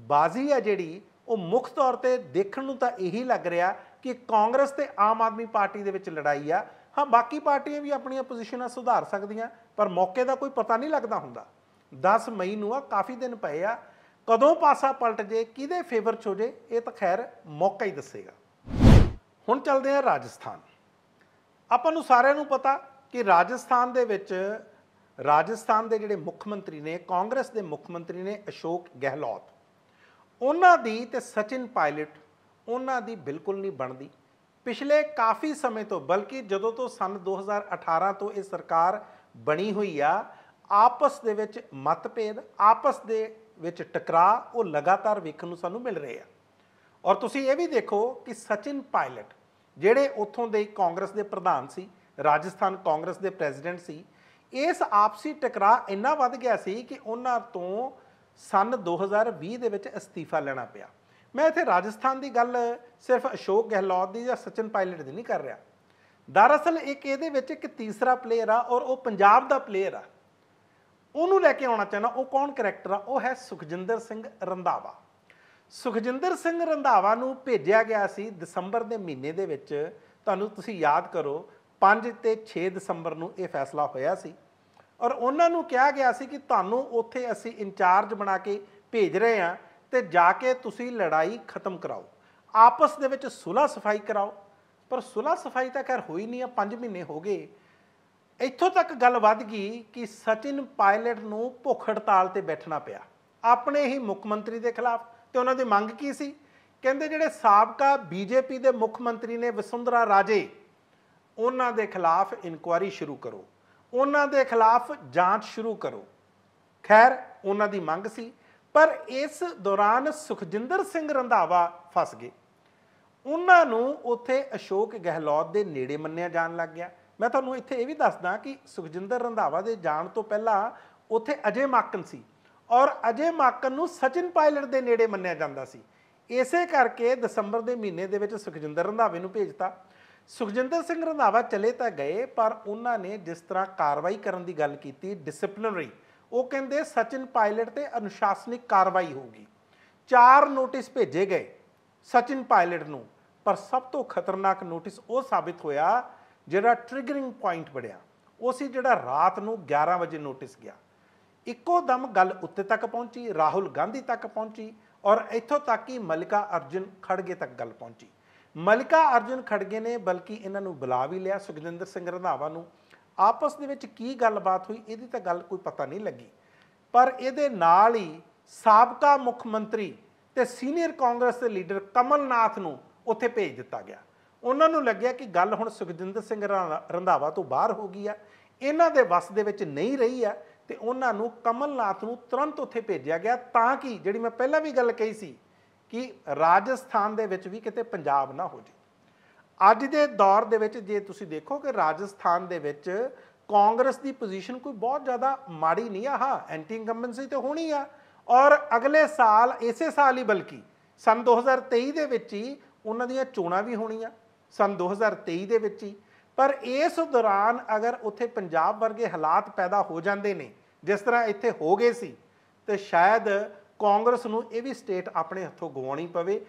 ਬਾਜ਼ੀ ਆ ਜਿਹੜੀ ਉਹ ਮੁੱਖ ਤੌਰ ਤੇ ਦੇਖਣ ਨੂੰ ਤਾਂ ਇਹੀ ਲੱਗ ਰਿਹਾ ਕਿ ਕਾਂਗਰਸ ਤੇ ਆਮ ਆਦਮੀ ਪਾਰਟੀ ਦੇ ਵਿੱਚ ਲੜਾਈ ਆ ਹਾਂ ਬਾਕੀ ਪਾਰਟੀਆਂ ਵੀ ਆਪਣੀਆਂ ਪੋਜੀਸ਼ਨਾਂ ਸੁਧਾਰ ਸਕਦੀਆਂ ਪਰ ਮੌਕੇ ਦਾ ਕੋਈ ਪਤਾ ਨਹੀਂ ਲੱਗਦਾ ਹੁੰਦਾ 10 ਮਈ ਨੂੰ ਆ ਕਾਫੀ ਦਿਨ ਪਏ ਆ ਕਦੋਂ ਪਾਸਾ ਪਲਟ ਜੇ ਕਿਹਦੇ ਫੇਵਰ ਚ ਹੋ ਜੇ ਇਹ ਤਾਂ ਖੈਰ ਮੌਕਾ ਹੀ ਦੱਸੇਗਾ ਹੁਣ ਚੱਲਦੇ ਆ ਰਾਜਸਥਾਨ ਆਪਾਂ ਨੂੰ ਸਾਰਿਆਂ ਨੂੰ ਪਤਾ ਕਿ ਰਾਜਸਥਾਨ ਦੇ ਵਿੱਚ ਰਾਜਸਥਾਨ ਦੇ ਜਿਹੜੇ ਮੁੱਖ ਮੰਤਰੀ ਨੇ ਕਾਂਗਰਸ ਦੇ ਮੁੱਖ ਮੰਤਰੀ ਨੇ ਅਸ਼ੋਕ ਗਹਿਲੋਤ ਉਹਨਾਂ ਦੀ ਤੇ ਸਚਿਨ ਪਾਇਲਟ ਉਹਨਾਂ ਦੀ ਬਿਲਕੁਲ ਨਹੀਂ ਬਣਦੀ ਪਿਛਲੇ ਕਾਫੀ ਸਮੇਂ ਤੋਂ ਬਲਕਿ ਜਦੋਂ ਤੋਂ ਸਨ 2018 ਤੋਂ ਇਹ ਸਰਕਾਰ ਬਣੀ ਹੋਈ ਆ ਆਪਸ ਦੇ ਵਿੱਚ ਮਤਭੇਦ ਆਪਸ ਦੇ ਵਿੱਚ ਟਕਰਾਅ ਉਹ ਲਗਾਤਾਰ ਵੇਖਣ ਨੂੰ ਸਾਨੂੰ ਮਿਲ ਰਹੇ ਆ ਔਰ ਤੁਸੀਂ ਇਹ ਵੀ ਦੇਖੋ ਕਿ ਸਚਿਨ ਪਾਇਲਟ ਜਿਹੜੇ ਉੱਥੋਂ ਦੇ ਕਾਂਗਰਸ ਦੇ ਪ੍ਰਧਾਨ ਸੀ ਰਾਜਸਥਾਨ ਕਾਂਗਰਸ ਦੇ ਪ੍ਰੈਜ਼ੀਡੈਂਟ ਸੀ ਇਸ ਆਪਸੀ ਟਕਰਾਅ ਇੰਨਾ ਵੱਧ ਗਿਆ ਸੀ ਕਿ ਉਹਨਾਂ ਤੋਂ ਸਨ 2020 ਦੇ ਵਿੱਚ ਅਸਤੀਫਾ ਲੈਣਾ ਪਿਆ ਮੈਂ ਇੱਥੇ ਰਾਜਸਥਾਨ ਦੀ ਗੱਲ ਸਿਰਫ ਅਸ਼ੋਕ ਗਹਿਲੋਤ ਦੀ ਜਾਂ ਸਚਨ ਪਾਇਲਟ ਦੀ ਨਹੀਂ ਕਰ ਰਿਹਾ ਦਰਅਸਲ ਇੱਕ ਇਹਦੇ ਵਿੱਚ ਇੱਕ ਤੀਸਰਾ ਪਲੇਅਰ ਆ ਔਰ ਉਹ ਪੰਜਾਬ ਦਾ ਪਲੇਅਰ ਆ ਉਹਨੂੰ ਲੈ ਕੇ ਆਉਣਾ ਚਾਹੁੰਦਾ ਉਹ ਕੌਣ ਕੈਰੈਕਟਰ ਆ ਉਹ ਹੈ ਸੁਖਜਿੰਦਰ ਸਿੰਘ ਰੰਧਾਵਾ ਸੁਖਜਿੰਦਰ ਸਿੰਘ ਰੰਧਾਵਾ ਨੂੰ ਭੇਜਿਆ ਗਿਆ ਸੀ ਦਸੰਬਰ ਦੇ ਮਹੀਨੇ ਦੇ ਵਿੱਚ ਤੁਹਾਨੂੰ ਤੁਸੀਂ ਯਾਦ ਕਰੋ 5 ਤੇ 6 ਦਸੰਬਰ ਨੂੰ ਇਹ ਫੈਸਲਾ ਹੋਇਆ ਸੀ ਔਰ ਉਹਨਾਂ ਨੂੰ ਕਿਹਾ ਗਿਆ ਸੀ ਕਿ ਤੁਹਾਨੂੰ ਉੱਥੇ ਅਸੀਂ ਇੰਚਾਰਜ ਬਣਾ ਕੇ ਭੇਜ ਰਹੇ ਹਾਂ ਤੇ ਜਾ ਕੇ ਤੁਸੀਂ ਲੜਾਈ ਖਤਮ ਕਰਾਓ ਆਪਸ ਦੇ ਵਿੱਚ ਸੁਲਾ ਸਫਾਈ ਕਰਾਓ ਪਰ ਸੁਲਾ ਸਫਾਈ ਤਾਂ ਖੈਰ ਹੋਈ ਨਹੀਂ ਆ 5 ਮਹੀਨੇ ਹੋ ਗਏ ਇੱਥੋਂ ਤੱਕ ਗੱਲ ਵੱਧ ਗਈ ਕਿ ਸਚਿਨ ਪਾਇਲਟ ਨੂੰ ਭੁੱਖ ਹੜਤਾਲ ਤੇ ਬੈਠਣਾ ਪਿਆ ਆਪਣੇ ਹੀ ਮੁੱਖ ਮੰਤਰੀ ਦੇ ਖਿਲਾਫ ਤੇ ਉਹਨਾਂ ਦੀ ਮੰਗ ਕੀ ਸੀ ਕਹਿੰਦੇ ਜਿਹੜੇ ਸਾਬਕਾ ਬੀਜੇਪੀ ਦੇ ਮੁੱਖ ਮੰਤਰੀ ਨੇ ਵਸੁੰਧਰਾ ਰਾਜੇ ਉਹਨਾਂ ਦੇ ਖਿਲਾਫ ਇਨਕੁਆਰੀ ਸ਼ੁਰੂ ਕਰੋ ਉਹਨਾਂ ਦੇ ਖਿਲਾਫ ਜਾਂਚ ਸ਼ੁਰੂ ਕਰੋ ਖੈਰ ਉਹਨਾਂ ਦੀ ਮੰਗ ਸੀ ਪਰ ਇਸ ਦੌਰਾਨ ਸੁਖਜਿੰਦਰ ਸਿੰਘ ਰੰਧਾਵਾ ਫਸ ਗਏ ਉਹਨਾਂ ਨੂੰ ਉੱਥੇ ਅਸ਼ੋਕ ਗਹਿਲੋਤ ਦੇ ਨੇੜੇ ਮੰਨਿਆ ਜਾਣ ਲੱਗ ਗਿਆ ਮੈਂ ਤੁਹਾਨੂੰ ਇੱਥੇ ਇਹ ਵੀ ਦੱਸਦਾ ਕਿ ਸੁਖਜਿੰਦਰ ਰੰਧਾਵਾ ਦੇ ਜਾਣ ਤੋਂ ਪਹਿਲਾਂ ਉੱਥੇ ਅਜੇ ਮਾਕਨ ਸੀ ਔਰ ਅਜੇ ਮਾਕਨ ਨੂੰ ਸਚਿਨ ਪਾਇਲਟ ਦੇ ਨੇੜੇ ਮੰਨਿਆ ਜਾਂਦਾ ਸੀ ਇਸੇ ਕਰਕੇ ਦਸੰਬਰ ਦੇ ਮਹੀਨੇ ਦੇ ਵਿੱਚ ਸੁਖਜਿੰਦਰ ਰੰਧਾਵੇ ਨੂੰ ਭੇਜਤਾ ਸੁਖਜਿੰਦਰ ਸਿੰਘ ਰੰਧਾਵਾ ਚਲੇ ਤਾਂ ਗਏ ਪਰ ਉਹਨਾਂ ਨੇ ਜਿਸ ਤਰ੍ਹਾਂ ਕਾਰਵਾਈ ਕਰਨ ਦੀ ਗੱਲ ਕੀਤੀ ਡਿਸਪਲਿਨਰੀ ਉਹ ਕਹਿੰਦੇ ਸਚਿਨ ਪਾਇਲਟ ਤੇ ਅਨੁਸ਼ਾਸਨਿਕ ਕਾਰਵਾਈ ਹੋਊਗੀ ਚਾਰ ਨੋਟਿਸ ਭੇਜੇ ਗਏ ਸਚਿਨ ਪਾਇਲਟ ਨੂੰ ਪਰ ਸਭ ਤੋਂ ਖਤਰਨਾਕ ਨੋਟਿਸ ਉਹ ਸਾਬਿਤ ਹੋਇਆ ਜਿਹੜਾ ਟ੍ਰਿਗਰਿੰਗ ਪੁਆਇੰਟ ਬੜਿਆ ਉਹ ਸੀ ਜਿਹੜਾ ਰਾਤ ਨੂੰ 11 ਵਜੇ ਨੋਟਿਸ ਗਿਆ ਇੱਕੋ ਦਮ ਗੱਲ ਉੱਤੇ ਤੱਕ ਪਹੁੰਚੀ ਰਾਹੁਲ ਗਾਂਧੀ ਤੱਕ ਪਹੁੰਚੀ ਔਰ ਇੱਥੋਂ ਤੱਕ ਕਿ ਮਲਿਕਾ ਅਰਜਨ ਖੜਗੇ ਤੱਕ ਗੱਲ ਪਹੁੰਚੀ ਮਲਿਕਾ ਅਰਜਨ ਖੜਗੇ ਨੇ ਬਲਕਿ ਇਹਨਾਂ ਨੂੰ ਬੁਲਾ ਵੀ ਲਿਆ ਸੁਖਜਿੰਦਰ ਸਿੰਘ ਰੰਧਾਵਾ ਨੂੰ ਆਪਸ ਦੇ ਵਿੱਚ ਕੀ ਗੱਲਬਾਤ ਹੋਈ ਇਹਦੀ ਤਾਂ ਗੱਲ ਕੋਈ ਪਤਾ ਨਹੀਂ ਲੱਗੀ ਪਰ ਇਹਦੇ ਨਾਲ ਹੀ ਸਾਬਕਾ ਮੁੱਖ ਮੰਤਰੀ ਤੇ ਸੀਨੀਅਰ ਕਾਂਗਰਸ ਦੇ ਲੀਡਰ ਕਮਲਨਾਥ ਨੂੰ ਉੱਥੇ ਭੇਜ ਦਿੱਤਾ ਗਿਆ ਉਹਨਾਂ ਨੂੰ ਲੱਗਿਆ ਕਿ ਗੱਲ ਹੁਣ ਸੁਖਜਿੰਦਰ ਸਿੰਘ ਰੰਧਾਵਾ ਤੋਂ ਬਾਹਰ ਹੋ ਗਈ ਆ ਇਹਨਾਂ ਦੇ ਵਸ ਦੇ ਵਿੱਚ ਨਹੀਂ ਰਹੀ ਆ ਤੇ ਉਹਨਾਂ ਨੂੰ ਕਮਲਨਾਥ ਨੂੰ ਤੁਰੰਤ ਉੱਥੇ ਭੇਜਿਆ ਗਿਆ ਤਾਂ ਕਿ ਜਿਹੜੀ ਮੈਂ ਪਹਿਲਾਂ ਵੀ ਗੱਲ ਕਹੀ ਸੀ ਕਿ ਰਾਜਸਥਾਨ ਦੇ ਵਿੱਚ ਵੀ ਕਿਤੇ ਪੰਜਾਬ ਨਾ ਹੋ ਜੇ ਅੱਜ ਦੇ ਦੌਰ ਦੇ ਵਿੱਚ ਜੇ ਤੁਸੀਂ ਦੇਖੋ ਕਿ ਰਾਜਸਥਾਨ ਦੇ ਵਿੱਚ ਕਾਂਗਰਸ ਦੀ ਪੋਜੀਸ਼ਨ ਕੋਈ ਬਹੁਤ ਜ਼ਿਆਦਾ ਮਾੜੀ ਨਹੀਂ ਆ ਹਾਂ ਐਂਟੀ ਇਨਕੰਬੈਂਸੀ ਤੇ ਹੋਣੀ ਆ ਔਰ ਅਗਲੇ ਸਾਲ ਇਸੇ ਸਾਲ ਹੀ ਬਲਕਿ ਸਨ 2023 ਦੇ ਵਿੱਚ ਹੀ ਉਹਨਾਂ ਦੀਆਂ ਚੋਣਾਂ ਵੀ ਹੋਣੀਆਂ ਸਨ 2023 ਦੇ ਵਿੱਚ ਹੀ ਪਰ ਇਸ ਦੌਰਾਨ ਅਗਰ ਉੱਥੇ ਪੰਜਾਬ ਵਰਗੇ ਹਾਲਾਤ ਪੈਦਾ ਹੋ ਜਾਂਦੇ ਨੇ ਜਿਸ ਤਰ੍ਹਾਂ ਇੱਥੇ ਹੋ ਗਏ ਸੀ ਤੇ ਸ਼ਾਇਦ ਕਾਂਗਰਸ ਨੂੰ ਇਹ ਵੀ ਸਟੇਟ ਆਪਣੇ ਹੱਥੋਂ ਗਵਾਉਣੀ ਪਵੇ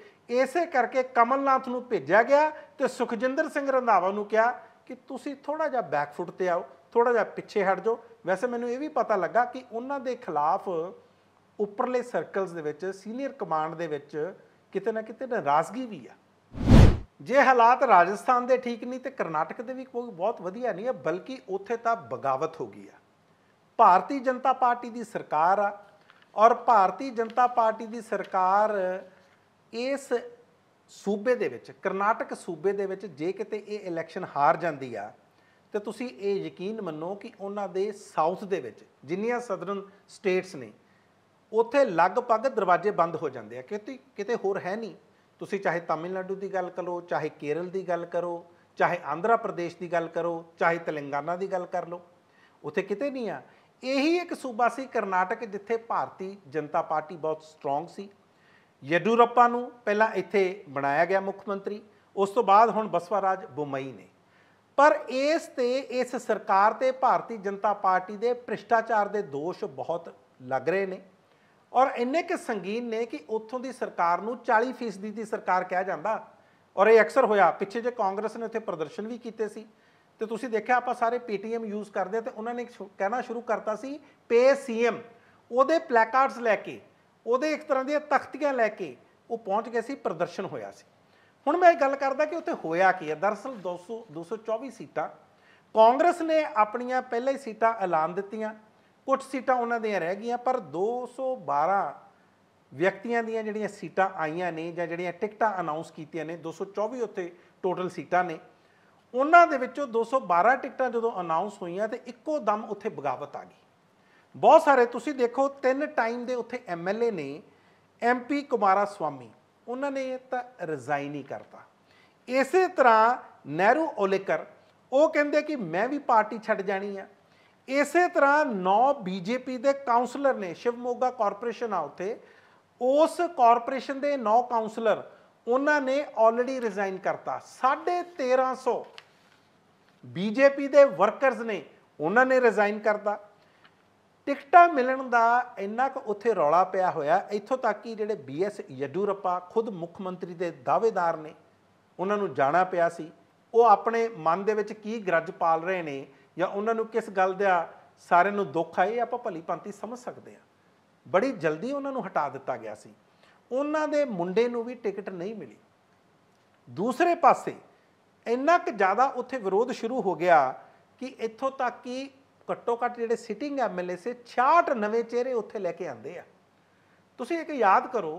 ਇਸੇ ਕਰਕੇ ਕਮਲਨਾਥ ਨੂੰ ਭੇਜਿਆ ਗਿਆ ਤੇ ਸੁਖਜਿੰਦਰ ਸਿੰਘ ਰੰਧਾਵਾ ਨੂੰ ਕਿਹਾ ਕਿ ਤੁਸੀਂ ਥੋੜਾ ਜਿਹਾ ਬੈਕਫੁੱਟ ਤੇ ਆਓ ਥੋੜਾ ਜਿਹਾ ਪਿੱਛੇ ਹਟ ਜਾਓ ਵੈਸੇ ਮੈਨੂੰ ਇਹ ਵੀ ਪਤਾ ਲੱਗਾ ਕਿ ਉਹਨਾਂ ਦੇ ਖਿਲਾਫ ਉੱਪਰਲੇ ਸਰਕਲਸ ਦੇ ਵਿੱਚ ਸੀਨੀਅਰ ਕਮਾਂਡ ਦੇ ਵਿੱਚ ਕਿਤੇ ਨਾ ਕਿਤੇ ਨਾਰਾਜ਼ਗੀ ਵੀ ਆ ਜੇ ਹਾਲਾਤ ਰਾਜਸਥਾਨ ਦੇ ਠੀਕ ਨਹੀਂ ਤੇ ਕਰਨਾਟਕ ਦੇ ਵੀ ਕੋਈ ਬਹੁਤ ਵਧੀਆ ਨਹੀਂ ਹੈ ਬਲਕਿ ਉੱਥੇ ਤਾਂ ਬਗਾਵਤ ਹੋ ਗਈ ਆ ਭਾਰਤੀ ਜਨਤਾ ਪਾਰਟੀ ਦੀ ਸਰਕਾਰ ਆ ਔਰ ਭਾਰਤੀ ਜਨਤਾ ਪਾਰਟੀ ਦੀ ਸਰਕਾਰ ਇਸ ਸੂਬੇ ਦੇ ਵਿੱਚ ਕਰਨਾਟਕ ਸੂਬੇ ਦੇ ਵਿੱਚ ਜੇ ਕਿਤੇ ਇਹ ਇਲੈਕਸ਼ਨ ਹਾਰ ਜਾਂਦੀ ਆ ਤੇ ਤੁਸੀਂ ਇਹ ਯਕੀਨ ਮੰਨੋ ਕਿ ਉਹਨਾਂ ਦੇ ਸਾਊਥ ਦੇ ਵਿੱਚ ਜਿੰਨੀਆਂ ਸਦਰਨ ਸਟੇਟਸ ਨੇ ਉੱਥੇ ਲਗਭਗ ਦਰਵਾਜ਼ੇ ਬੰਦ ਹੋ ਜਾਂਦੇ ਆ ਕਿਤੇ ਕਿਤੇ ਹੋਰ ਹੈ ਨਹੀਂ ਤੁਸੀਂ ਚਾਹੇ ਤਾਮਿਲਨਾਡੂ ਦੀ ਗੱਲ ਕਰੋ ਚਾਹੇ ਕੇਰਲ ਦੀ ਗੱਲ ਕਰੋ ਚਾਹੇ ਆਂਧਰਾ ਪ੍ਰਦੇਸ਼ ਦੀ ਗੱਲ ਕਰੋ ਚਾਹੇ ਤੇਲੰਗਾਨਾ ਦੀ ਗੱਲ ਕਰ ਲਓ ਉੱਥੇ ਕਿਤੇ ਨਹੀਂ ਆ ਇਹੀ ਇੱਕ ਸੂਬਾ ਸੀ ਕਰਨਾਟਕ ਜਿੱਥੇ ਭਾਰਤੀ ਜਨਤਾ ਪਾਰਟੀ ਬਹੁਤ ਸਟਰੋਂਗ ਸੀ ਯਦੂਰੱਪਾ ਨੂੰ ਪਹਿਲਾਂ ਇੱਥੇ ਬਣਾਇਆ ਗਿਆ ਮੁੱਖ ਮੰਤਰੀ ਉਸ ਤੋਂ ਬਾਅਦ ਹੁਣ ਬਸਵਾ ਰਾਜ ਬੁਮਈ ਨੇ ਪਰ ਇਸ ਤੇ ਇਸ ਸਰਕਾਰ ਤੇ ਭਾਰਤੀ ਜਨਤਾ ਪਾਰਟੀ ਦੇ ਭ੍ਰਿਸ਼ਟਾਚਾਰ ਦੇ ਦੋਸ਼ ਬਹੁਤ ਲੱਗ ਰਹੇ ਨੇ ਔਰ ਇੰਨੇ ਕਿ ਸੰਗੀਨ ਨੇ ਕਿ ਉੱਥੋਂ ਦੀ ਸਰਕਾਰ ਨੂੰ 40% ਦੀ ਸਰਕਾਰ ਕਿਹਾ ਜਾਂਦਾ ਔਰ ਇਹ ਅਕਸਰ ਹੋਇਆ ਪਿੱਛੇ ਜੇ ਕਾਂਗਰਸ ਨੇ ਉੱਥੇ ਪ੍ਰਦਰਸ਼ਨ ਵੀ ਕੀਤੇ ਸੀ ਤੇ ਤੁਸੀਂ ਦੇਖਿਆ ਆਪਾਂ ਸਾਰੇ ਪੀਟੀਐਮ ਯੂਜ਼ ਕਰਦੇ ਤੇ ਉਹਨਾਂ ਨੇ ਕਹਿਣਾ ਸ਼ੁਰੂ ਕਰਤਾ ਸੀ ਪੇ ਸੀਐਮ ਉਹਦੇ ਪਲੇਕਾਰਡਸ ਲੈ ਕੇ ਉਹਦੇ ਇੱਕ ਤਰ੍ਹਾਂ ਦੀਆਂ ਤਖਤੀਆਂ ਲੈ ਕੇ ਉਹ ਪਹੁੰਚ ਗਏ ਸੀ ਪ੍ਰਦਰਸ਼ਨ ਹੋਇਆ ਸੀ ਹੁਣ ਮੈਂ ਇਹ ਗੱਲ ਕਰਦਾ ਕਿ ਉੱਥੇ ਹੋਇਆ ਕੀ ਹੈ ਦਰਸਲ 200 224 ਸੀਟਾਂ ਕਾਂਗਰਸ ਨੇ ਆਪਣੀਆਂ ਪਹਿਲੇ ਹੀ ਸੀਟਾਂ ਐਲਾਨ ਦਿੱਤੀਆਂ ਕੁਝ ਸੀਟਾਂ ਉਹਨਾਂ ਦੀਆਂ ਰਹਿ ਗਈਆਂ ਪਰ 212 ਵਿਅਕਤੀਆਂ ਦੀਆਂ ਜਿਹੜੀਆਂ ਸੀਟਾਂ ਆਈਆਂ ਨੇ ਜਾਂ ਜਿਹੜੀਆਂ ਟਿਕਟਾਂ ਅਨਾਉਂਸ ਕੀਤੀਆਂ ਨੇ 224 ਉੱਥੇ ਟੋਟਲ ਸੀਟਾਂ ਨੇ ਉਹਨਾਂ ਦੇ ਵਿੱਚੋਂ 212 ਟਿਕਟਾਂ ਜਦੋਂ ਅਨਾਉਂਸ ਹੋਈਆਂ ਤੇ ਇੱਕੋ ਦਮ ਉੱਥੇ ਬਗਾਵਤ ਆ ਗਈ ਬਹੁਤ ਸਾਰੇ ਤੁਸੀਂ ਦੇਖੋ ਤਿੰਨ ਟਾਈਮ ਦੇ ਉੱਥੇ ਐਮਐਲਏ ਨੇ ਐਮਪੀ ਕੁਮਾਰਾ ਸਵਾਮੀ ਉਹਨਾਂ ਨੇ ਤਾਂ ਰਿਜ਼ਾਈਨ ਹੀ ਕਰਤਾ ਇਸੇ ਤਰ੍ਹਾਂ ਨਹਿਰੂ ਓਲੇਕਰ ਉਹ ਕਹਿੰਦੇ ਕਿ ਮੈਂ ਵੀ ਪਾਰਟੀ ਛੱਡ ਜਾਣੀ ਆ ਇਸੇ ਤਰ੍ਹਾਂ 9 ਬੀਜੇਪੀ ਦੇ ਕਾਉਂਸਲਰ ਨੇ ਸ਼ਿਵਮੋਗਾ ਕਾਰਪੋਰੇਸ਼ਨ ਆ ਉੱਥੇ ਉਸ ਕਾਰਪੋਰੇਸ਼ਨ ਦੇ 9 ਕਾਉਂਸਲਰ ਉਹਨਾਂ ਨੇ ਆਲਰੇਡੀ ਰਿਜ਼ਾਈਨ ਕਰਤਾ 1350 ਬੀਜੇਪੀ ਦੇ ਵਰਕਰਸ ਨੇ ਉਹਨਾਂ ਨੇ ਰਿਜ਼ਾਈਨ ਕਰਤਾ ਟਿਕਟਾਂ ਮਿਲਣ ਦਾ ਇੰਨਾ ਕੁ ਉੱਥੇ ਰੌਲਾ ਪਿਆ ਹੋਇਆ ਇੱਥੋਂ ਤੱਕ ਕਿ ਜਿਹੜੇ ਬੀਐਸ ਯਦੂਰੱਪਾ ਖੁਦ ਮੁੱਖ ਮੰਤਰੀ ਦੇ ਦਾਅਵੇਦਾਰ ਨੇ ਉਹਨਾਂ ਨੂੰ ਜਾਣਾ ਪਿਆ ਸੀ ਉਹ ਆਪਣੇ ਮਨ ਦੇ ਵਿੱਚ ਕੀ ਗਰਜ ਪਾਲ ਰਹੇ ਨੇ ਜਾਂ ਉਹਨਾਂ ਨੂੰ ਕਿਸ ਗੱਲ ਦਾ ਸਾਰਿਆਂ ਨੂੰ ਦੁੱਖ ਹੈ ਇਹ ਆਪਾਂ ਭਲੀ ਭਾਂਤੀ ਸਮਝ ਸਕਦੇ ਆ ਬੜੀ ਜਲਦੀ ਉਹਨਾਂ ਨੂੰ ਹਟਾ ਦਿੱਤਾ ਗਿਆ ਸੀ ਉਹਨਾਂ ਦੇ ਮੁੰਡੇ ਨੂੰ ਵੀ ਟਿਕਟ ਨਹੀਂ ਮਿਲੀ ਦੂਸਰੇ ਪਾਸੇ ਇੰਨਾ ਕਿ ਜ਼ਿਆਦਾ ਉੱਥੇ ਵਿਰੋਧ ਸ਼ੁਰੂ ਹੋ ਗਿਆ ਕਿ ਇੱਥੋਂ ਤੱਕ ਕਿ ਘੱਟੋ ਘੱਟ ਜਿਹੜੇ ਸਿਟਿੰਗ ਐਮਐਲਏ ਸੇ 66 ਨਵੇਂ ਚਿਹਰੇ ਉੱਥੇ ਲੈ ਕੇ ਆਂਦੇ ਆ ਤੁਸੀਂ ਇੱਕ ਯਾਦ ਕਰੋ